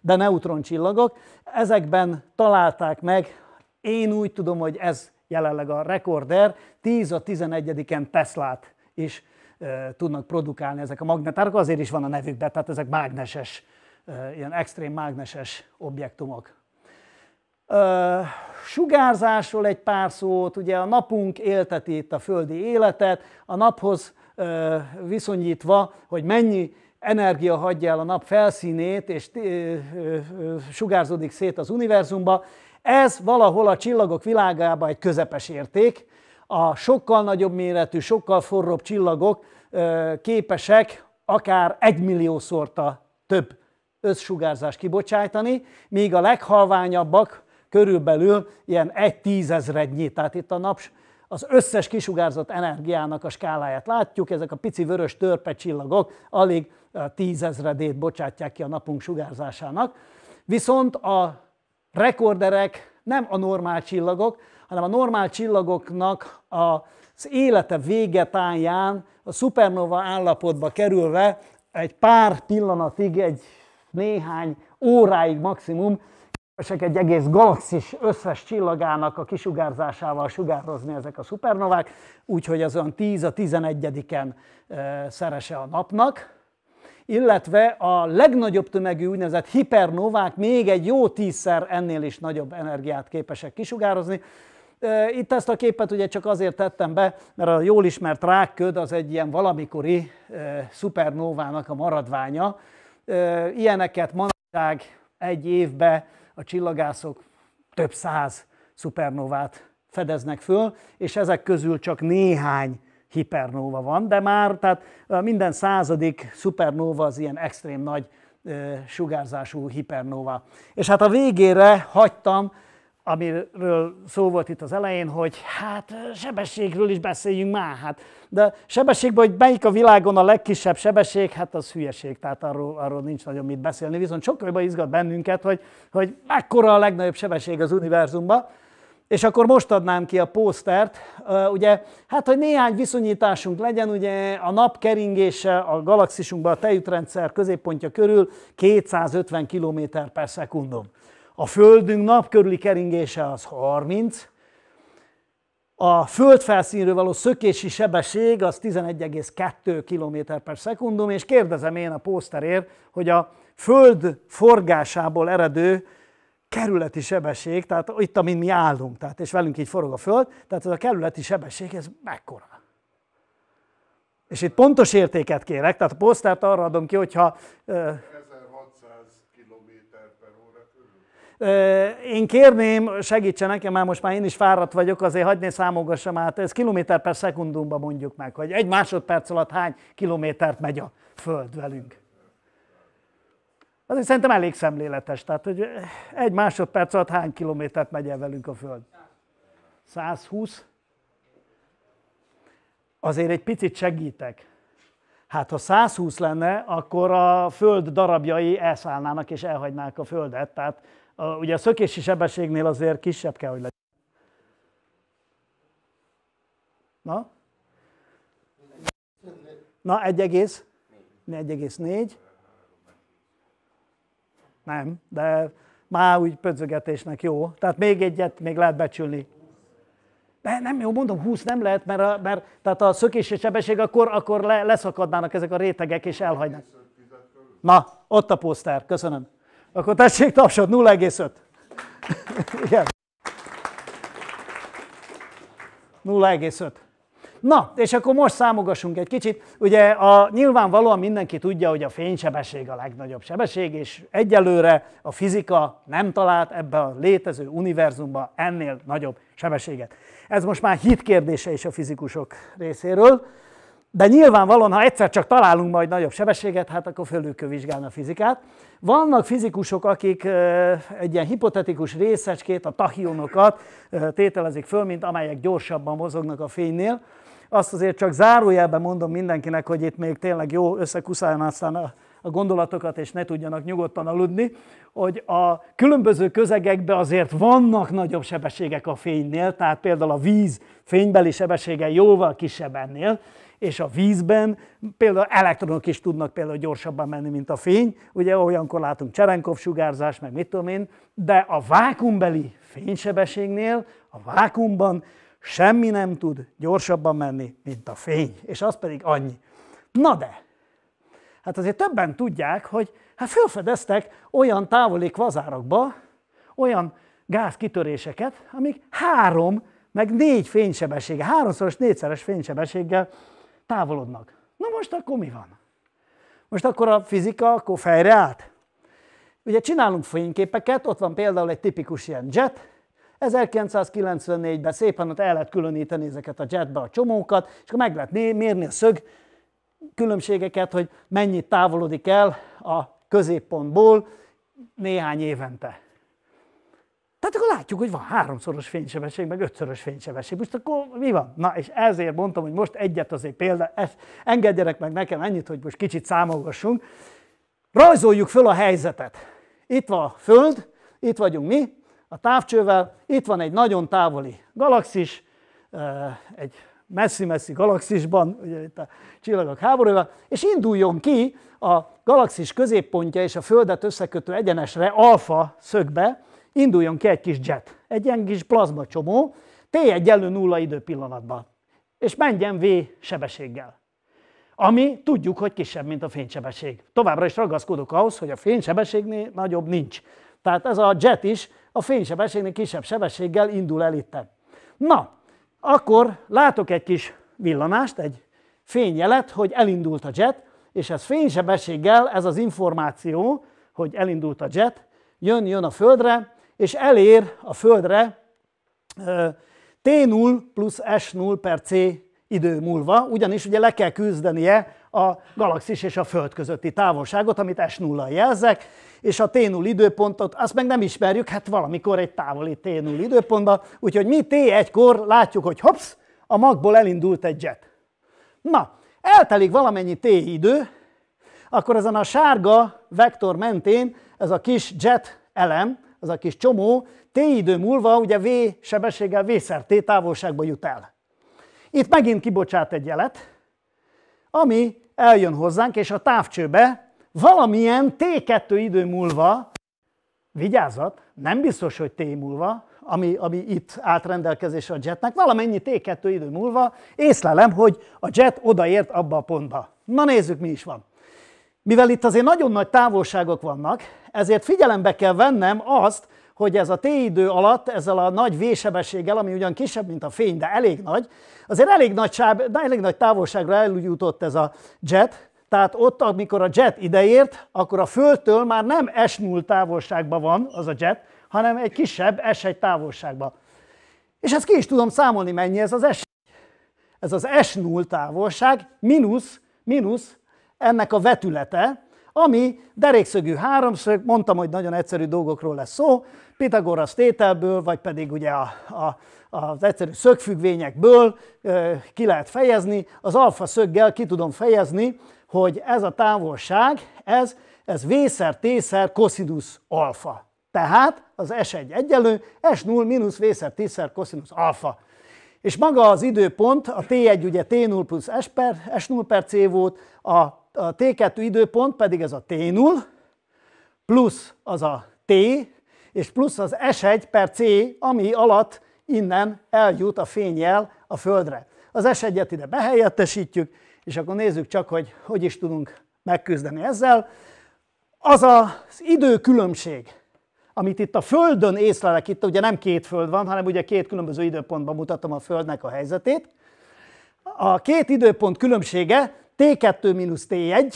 de neutroncsillagok, ezekben találták meg, én úgy tudom, hogy ez jelenleg a rekorder, 10 a 11-en Teslát is tudnak produkálni ezek a magnetárok, azért is van a nevükben, tehát ezek mágneses, ilyen extrém mágneses objektumok. Sugárzásról egy pár szót, ugye a napunk élteti itt a földi életet, a naphoz viszonyítva, hogy mennyi energia hagyja el a nap felszínét, és sugárzódik szét az univerzumba, ez valahol a csillagok világában egy közepes érték. A sokkal nagyobb méretű, sokkal forróbb csillagok képesek akár egymilliószorta több összsugárzást kibocsátani, míg a leghalványabbak, körülbelül ilyen egy tízezrednyi, tehát itt a nap az összes kisugárzott energiának a skáláját látjuk, ezek a pici vörös törpe csillagok alig tízezredét bocsátják ki a napunk sugárzásának. Viszont a rekorderek nem a normál csillagok, hanem a normál csillagoknak az élete táján, a szupernova állapotba kerülve egy pár pillanatig, egy néhány óráig maximum képesek egy egész galaxis összes csillagának a kisugárzásával sugározni ezek a szupernovák, úgyhogy azon olyan 10 a 11-en eh, szerese a napnak, illetve a legnagyobb tömegű úgynevezett hipernovák még egy jó tízszer ennél is nagyobb energiát képesek kisugározni. Eh, itt ezt a képet ugye csak azért tettem be, mert a jól ismert rákköd az egy ilyen valamikori eh, szupernovának a maradványa. Ilyeneket manapság egy évbe a csillagászok több száz szupernovát fedeznek föl, és ezek közül csak néhány hipernóva van, de már tehát minden századik szupernóva az ilyen extrém nagy sugárzású hipernóva. És hát a végére hagytam amiről szó volt itt az elején, hogy hát sebességről is beszéljünk már, hát. De sebességben, hogy melyik a világon a legkisebb sebesség, hát az hülyeség, tehát arról, arról nincs nagyon mit beszélni. Viszont sokkal jobban izgat bennünket, hogy, hogy mekkora a legnagyobb sebesség az univerzumban. És akkor most adnám ki a pósztert, ugye, hát hogy néhány viszonyításunk legyen, ugye a nap keringése a galaxisunkban a tejütrendszer középpontja körül 250 km per szekundon a Földünk nap körüli keringése az 30, a felszínről való szökési sebesség az 11,2 km per szekundum, és kérdezem én a pószterért, hogy a föld forgásából eredő kerületi sebesség, tehát itt, amin mi állunk, tehát, és velünk így forog a föld, tehát ez a kerületi sebesség, ez mekkora? És itt pontos értéket kérek, tehát a posztert arra adom ki, hogyha... Ez Én kérném, segítsen nekem, már most már én is fáradt vagyok, azért hagyni számogassam át, ez kilométer per szekundumban mondjuk meg, hogy egy másodperc alatt hány kilométert megy a Föld velünk. Azért szerintem elég szemléletes, tehát hogy egy másodperc alatt hány kilométert megy el velünk a Föld? 120? Azért egy picit segítek. Hát ha 120 lenne, akkor a Föld darabjai elszállnának és elhagynák a Földet, tehát a, ugye a szökési sebességnél azért kisebb kell, hogy legyen. Na? Na, 1,4. 1,4. Nem, de már úgy pödzögetésnek jó. Tehát még egyet még lehet becsülni. De nem jó, mondom, 20 nem lehet, mert, a, mert tehát a szökési sebesség akkor, akkor le, leszakadnának ezek a rétegek és elhagynak. Na, ott a poszter, köszönöm. Akkor tessék tapsod, 0,5. Igen. 0,5. Na, és akkor most számogassunk egy kicsit. Ugye a, nyilvánvalóan mindenki tudja, hogy a fénysebesség a legnagyobb sebesség, és egyelőre a fizika nem talált ebbe a létező univerzumba ennél nagyobb sebességet. Ez most már hit kérdése is a fizikusok részéről. De nyilvánvalóan, ha egyszer csak találunk majd nagyobb sebességet, hát akkor fölül kell vizsgálni a fizikát. Vannak fizikusok, akik egy ilyen hipotetikus részecskét, a tachionokat tételezik föl, mint amelyek gyorsabban mozognak a fénynél. Azt azért csak zárójelben mondom mindenkinek, hogy itt még tényleg jó összekuszáljon aztán a, a gondolatokat, és ne tudjanak nyugodtan aludni, hogy a különböző közegekben azért vannak nagyobb sebességek a fénynél, tehát például a víz fénybeli sebessége jóval kisebb ennél, és a vízben, például elektronok is tudnak például gyorsabban menni, mint a fény, ugye olyankor látunk Cserenkov sugárzás, meg mit tudom én, de a vákumbeli fénysebességnél, a vákumban semmi nem tud gyorsabban menni, mint a fény, és az pedig annyi. Na de, hát azért többen tudják, hogy hát felfedeztek olyan távoli kvazárakba, olyan gázkitöréseket, amik három, meg négy fénysebessége, háromszoros, négyszeres fénysebességgel távolodnak. Na most akkor mi van? Most akkor a fizika akkor fejre állt? Ugye csinálunk fényképeket, ott van például egy tipikus ilyen jet, 1994-ben szépen ott el lehet különíteni ezeket a jetbe a csomókat, és akkor meg lehet mérni a szög különbségeket, hogy mennyit távolodik el a középpontból néhány évente. Tehát akkor látjuk, hogy van háromszoros fénysebesség, meg ötszörös fénysebesség. Most akkor mi van? Na, és ezért mondtam, hogy most egyet azért példa, ezt engedjenek meg nekem ennyit, hogy most kicsit számolgassunk. Rajzoljuk föl a helyzetet. Itt van a Föld, itt vagyunk mi, a távcsővel, itt van egy nagyon távoli galaxis, egy messzi-messzi galaxisban, ugye itt a csillagok háborúja, és induljon ki a galaxis középpontja és a Földet összekötő egyenesre, alfa szögbe, induljon ki egy kis jet, egy ilyen kis plazma csomó, T egyenlő nulla idő pillanatban, és menjen V sebességgel ami tudjuk, hogy kisebb, mint a fénysebesség. Továbbra is ragaszkodok ahhoz, hogy a fénysebességnél nagyobb nincs. Tehát ez a jet is a fénysebességnél kisebb sebességgel indul el itten. Na, akkor látok egy kis villanást, egy fényjelet, hogy elindult a jet, és ez fénysebességgel, ez az információ, hogy elindult a jet, jön, jön a földre, és elér a Földre T0 plusz S0 per C idő múlva, ugyanis ugye le kell küzdenie a galaxis és a Föld közötti távolságot, amit s 0 jelzek, és a T0 időpontot, azt meg nem ismerjük, hát valamikor egy távoli T0 időpontban, úgyhogy mi T1-kor látjuk, hogy hops, a magból elindult egy jet. Na, eltelik valamennyi T idő, akkor ezen a sárga vektor mentén ez a kis jet elem, az a kis csomó, t idő múlva ugye v sebességgel v szer t távolságba jut el. Itt megint kibocsát egy jelet, ami eljön hozzánk, és a távcsőbe valamilyen t2 idő múlva, vigyázat, nem biztos, hogy t múlva, ami, ami itt állt rendelkezésre a jetnek, valamennyi t2 idő múlva észlelem, hogy a jet odaért abba a pontba. Na nézzük, mi is van. Mivel itt azért nagyon nagy távolságok vannak, ezért figyelembe kell vennem azt, hogy ez a T-idő alatt ezzel a nagy V-sebességgel, ami ugyan kisebb, mint a fény, de elég nagy, azért elég nagy, sáb, de elég nagy távolságra eljutott ez a jet, tehát ott, amikor a jet ideért, akkor a Földtől már nem S0 távolságban van az a jet, hanem egy kisebb S1 távolságban. És ezt ki is tudom számolni, mennyi ez az S. Ez az S0 távolság, mínusz, mínusz ennek a vetülete, ami derékszögű háromszög, mondtam, hogy nagyon egyszerű dolgokról lesz szó, Pitagorasz tételből, vagy pedig ugye a, a, az egyszerű szögfüggvényekből ö, ki lehet fejezni, az alfa szöggel ki tudom fejezni, hogy ez a távolság, ez, ez vészer, tészer, koszinusz alfa. Tehát az S1 egyenlő, S0 mínusz vészer, tészer, koszinusz alfa. És maga az időpont, a T1 ugye T0 plusz S per, S0 per C volt, a a T2 időpont pedig ez a T0, plusz az a T, és plusz az S1 per C, ami alatt innen eljut a fényjel a Földre. Az S1-et ide behelyettesítjük, és akkor nézzük csak, hogy hogy is tudunk megküzdeni ezzel. Az az időkülönbség, amit itt a Földön észlelek, itt ugye nem két Föld van, hanem ugye két különböző időpontban mutatom a Földnek a helyzetét. A két időpont különbsége T2 T1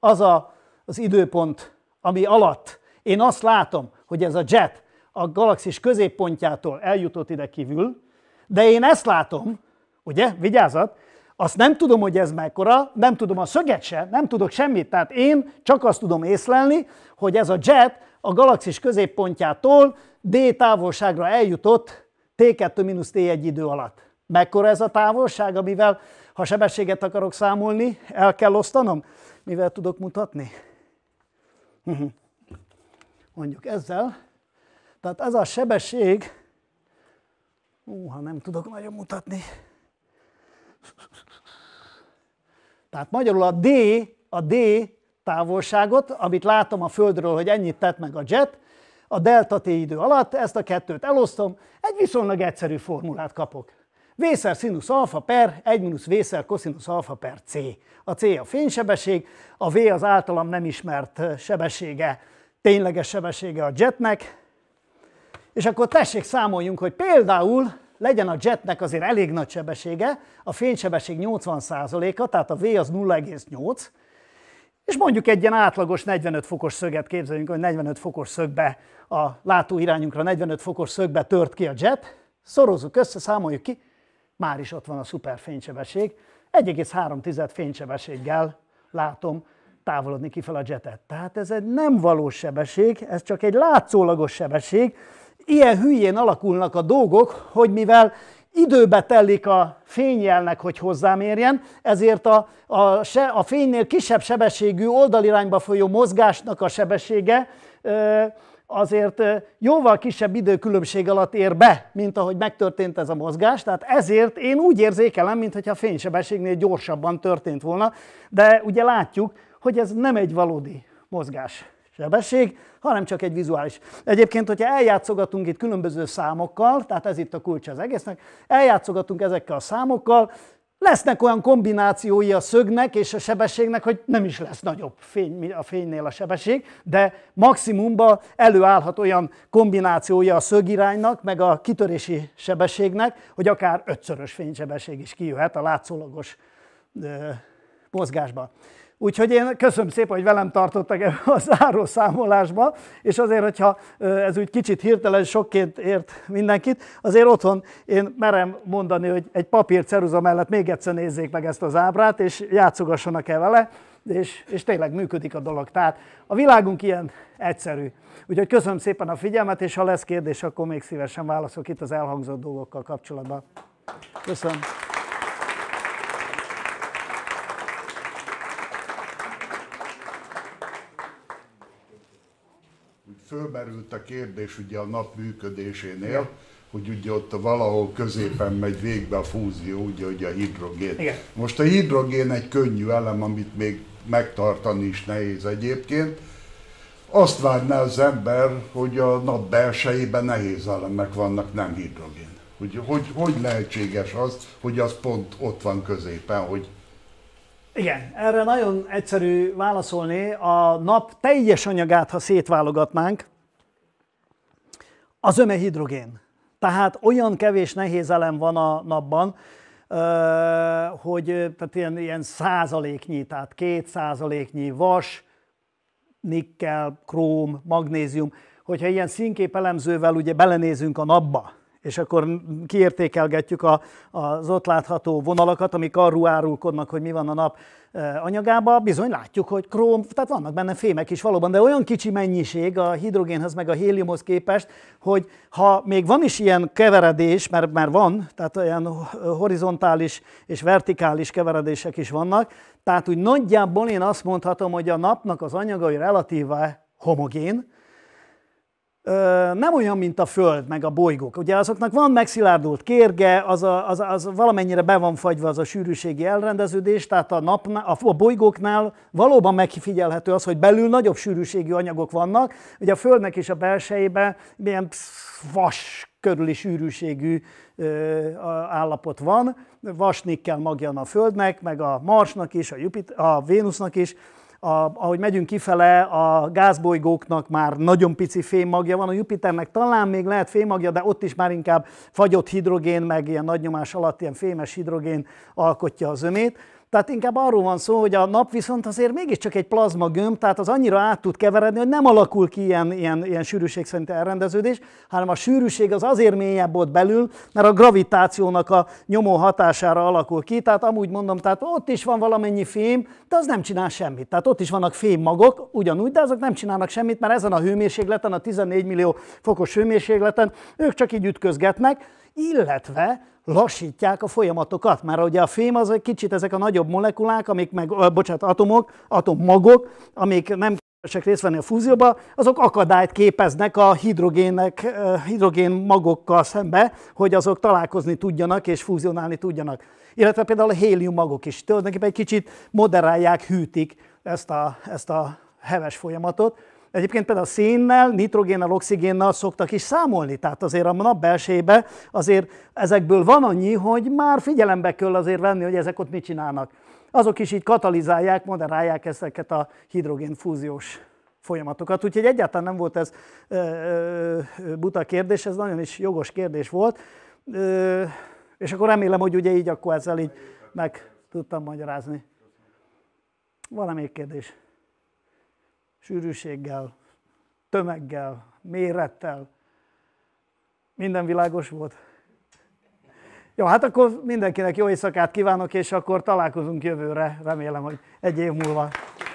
az a, az időpont, ami alatt én azt látom, hogy ez a jet a galaxis középpontjától eljutott ide kívül, de én ezt látom, ugye, vigyázat, azt nem tudom, hogy ez mekkora, nem tudom a szöget se, nem tudok semmit, tehát én csak azt tudom észlelni, hogy ez a jet a galaxis középpontjától D távolságra eljutott T2-T1 idő alatt. Mekkora ez a távolság, amivel ha sebességet akarok számolni, el kell osztanom. Mivel tudok mutatni? Mondjuk ezzel. Tehát ez a sebesség, ha nem tudok nagyon mutatni. Tehát magyarul a D, a D távolságot, amit látom a Földről, hogy ennyit tett meg a jet, a delta t idő alatt ezt a kettőt elosztom, egy viszonylag egyszerű formulát kapok. Vészer színusz alfa per 1 minusz vészer koszinusz alfa per c. A c a fénysebesség, a v az általam nem ismert sebessége, tényleges sebessége a jetnek. És akkor tessék számoljunk, hogy például legyen a jetnek azért elég nagy sebessége, a fénysebesség 80%-a, tehát a v az 0,8, és mondjuk egy ilyen átlagos 45 fokos szöget képzeljünk, hogy 45 fokos szögbe a látóirányunkra 45 fokos szögbe tört ki a jet, szorozzuk össze, számoljuk ki, már is ott van a szuper fénysebesség. 1,3 fénysebességgel látom távolodni fel a jetet. Tehát ez egy nem valós sebesség, ez csak egy látszólagos sebesség. Ilyen hülyén alakulnak a dolgok, hogy mivel időbe telik a fényjelnek, hogy hozzám érjen, ezért a, a, se, a fénynél kisebb sebességű oldalirányba folyó mozgásnak a sebessége ö, azért jóval kisebb időkülönbség alatt ér be, mint ahogy megtörtént ez a mozgás, tehát ezért én úgy érzékelem, mintha a fénysebességnél gyorsabban történt volna, de ugye látjuk, hogy ez nem egy valódi mozgás sebesség, hanem csak egy vizuális. Egyébként, hogyha eljátszogatunk itt különböző számokkal, tehát ez itt a kulcs az egésznek, eljátszogatunk ezekkel a számokkal, Lesznek olyan kombinációi a szögnek és a sebességnek, hogy nem is lesz nagyobb fény, a fénynél a sebesség, de maximumban előállhat olyan kombinációja a szögiránynak, meg a kitörési sebességnek, hogy akár ötszörös fénysebesség is kijöhet a látszólagos ö, mozgásba. Úgyhogy én köszönöm szépen, hogy velem tartottak ebben a számolásba, és azért, hogyha ez úgy kicsit hirtelen sokként ért mindenkit, azért otthon én merem mondani, hogy egy papír ceruza mellett még egyszer nézzék meg ezt az ábrát, és játszogassanak el vele, és, és tényleg működik a dolog. Tehát a világunk ilyen egyszerű. Úgyhogy köszönöm szépen a figyelmet, és ha lesz kérdés, akkor még szívesen válaszok itt az elhangzott dolgokkal kapcsolatban. Köszönöm. fölmerült a kérdés ugye a nap működésénél, Igen. hogy ugye ott valahol középen megy végbe a fúzió, ugye, ugye a hidrogén. Igen. Most a hidrogén egy könnyű elem, amit még megtartani is nehéz egyébként. Azt várná az ember, hogy a nap belsejében nehéz elemek vannak, nem hidrogén. Hogy, hogy, hogy lehetséges az, hogy az pont ott van középen, hogy igen, erre nagyon egyszerű válaszolni. A nap teljes anyagát, ha szétválogatnánk, az öme hidrogén. Tehát olyan kevés nehéz elem van a napban, hogy tehát ilyen, ilyen százaléknyi, tehát két százaléknyi vas, nikkel, króm, magnézium. Hogyha ilyen színképelemzővel ugye belenézünk a napba, és akkor kiértékelgetjük a, az ott látható vonalakat, amik arról árulkodnak, hogy mi van a nap eh, anyagában, bizony látjuk, hogy króm, tehát vannak benne fémek is valóban, de olyan kicsi mennyiség a hidrogénhez meg a héliumhoz képest, hogy ha még van is ilyen keveredés, mert már van, tehát olyan horizontális és vertikális keveredések is vannak, tehát úgy nagyjából én azt mondhatom, hogy a napnak az anyagai relatíve homogén, nem olyan, mint a Föld, meg a bolygók. Ugye azoknak van megszilárdult kérge, az, a, az, az valamennyire be van fagyva az a sűrűségi elrendeződés, tehát a, nap, a, a bolygóknál valóban megfigyelhető az, hogy belül nagyobb sűrűségű anyagok vannak. Ugye a Földnek is a belsejében milyen vas körüli sűrűségű állapot van. kell magjan a Földnek, meg a Marsnak is, a, Jupiter, a Vénusznak is a, ahogy megyünk kifele, a gázbolygóknak már nagyon pici fémmagja van, a Jupiternek talán még lehet fémmagja, de ott is már inkább fagyott hidrogén, meg ilyen nagy nyomás alatt ilyen fémes hidrogén alkotja az ömét. Tehát inkább arról van szó, hogy a nap viszont azért mégiscsak egy plazma gömb, tehát az annyira át tud keveredni, hogy nem alakul ki ilyen, ilyen, ilyen sűrűség szerint elrendeződés, hanem a sűrűség az azért mélyebb ott belül, mert a gravitációnak a nyomó hatására alakul ki. Tehát amúgy mondom, tehát ott is van valamennyi fém, de az nem csinál semmit. Tehát ott is vannak fémmagok, ugyanúgy, de azok nem csinálnak semmit, mert ezen a hőmérsékleten, a 14 millió fokos hőmérsékleten ők csak így ütközgetnek illetve lassítják a folyamatokat, mert ugye a fém az egy kicsit ezek a nagyobb molekulák, amik meg, bocsánat, atomok, atommagok, amik nem képesek részt venni a fúzióba, azok akadályt képeznek a hidrogének, hidrogén magokkal szembe, hogy azok találkozni tudjanak és fúzionálni tudjanak. Illetve például a hélium magok is. Tulajdonképpen egy kicsit moderálják, hűtik ezt a, ezt a heves folyamatot. Egyébként például a szénnel, nitrogénnel, oxigénnel szoktak is számolni, tehát azért a nap belsébe, azért ezekből van annyi, hogy már figyelembe kell azért venni, hogy ezek ott mit csinálnak. Azok is így katalizálják, moderálják ezeket a hidrogénfúziós folyamatokat. Úgyhogy egyáltalán nem volt ez ö, ö, buta kérdés, ez nagyon is jogos kérdés volt. Ö, és akkor remélem, hogy ugye így akkor ezzel így meg tudtam magyarázni. Valami kérdés? sűrűséggel, tömeggel, mérettel. Minden világos volt? Jó, hát akkor mindenkinek jó éjszakát kívánok, és akkor találkozunk jövőre, remélem, hogy egy év múlva.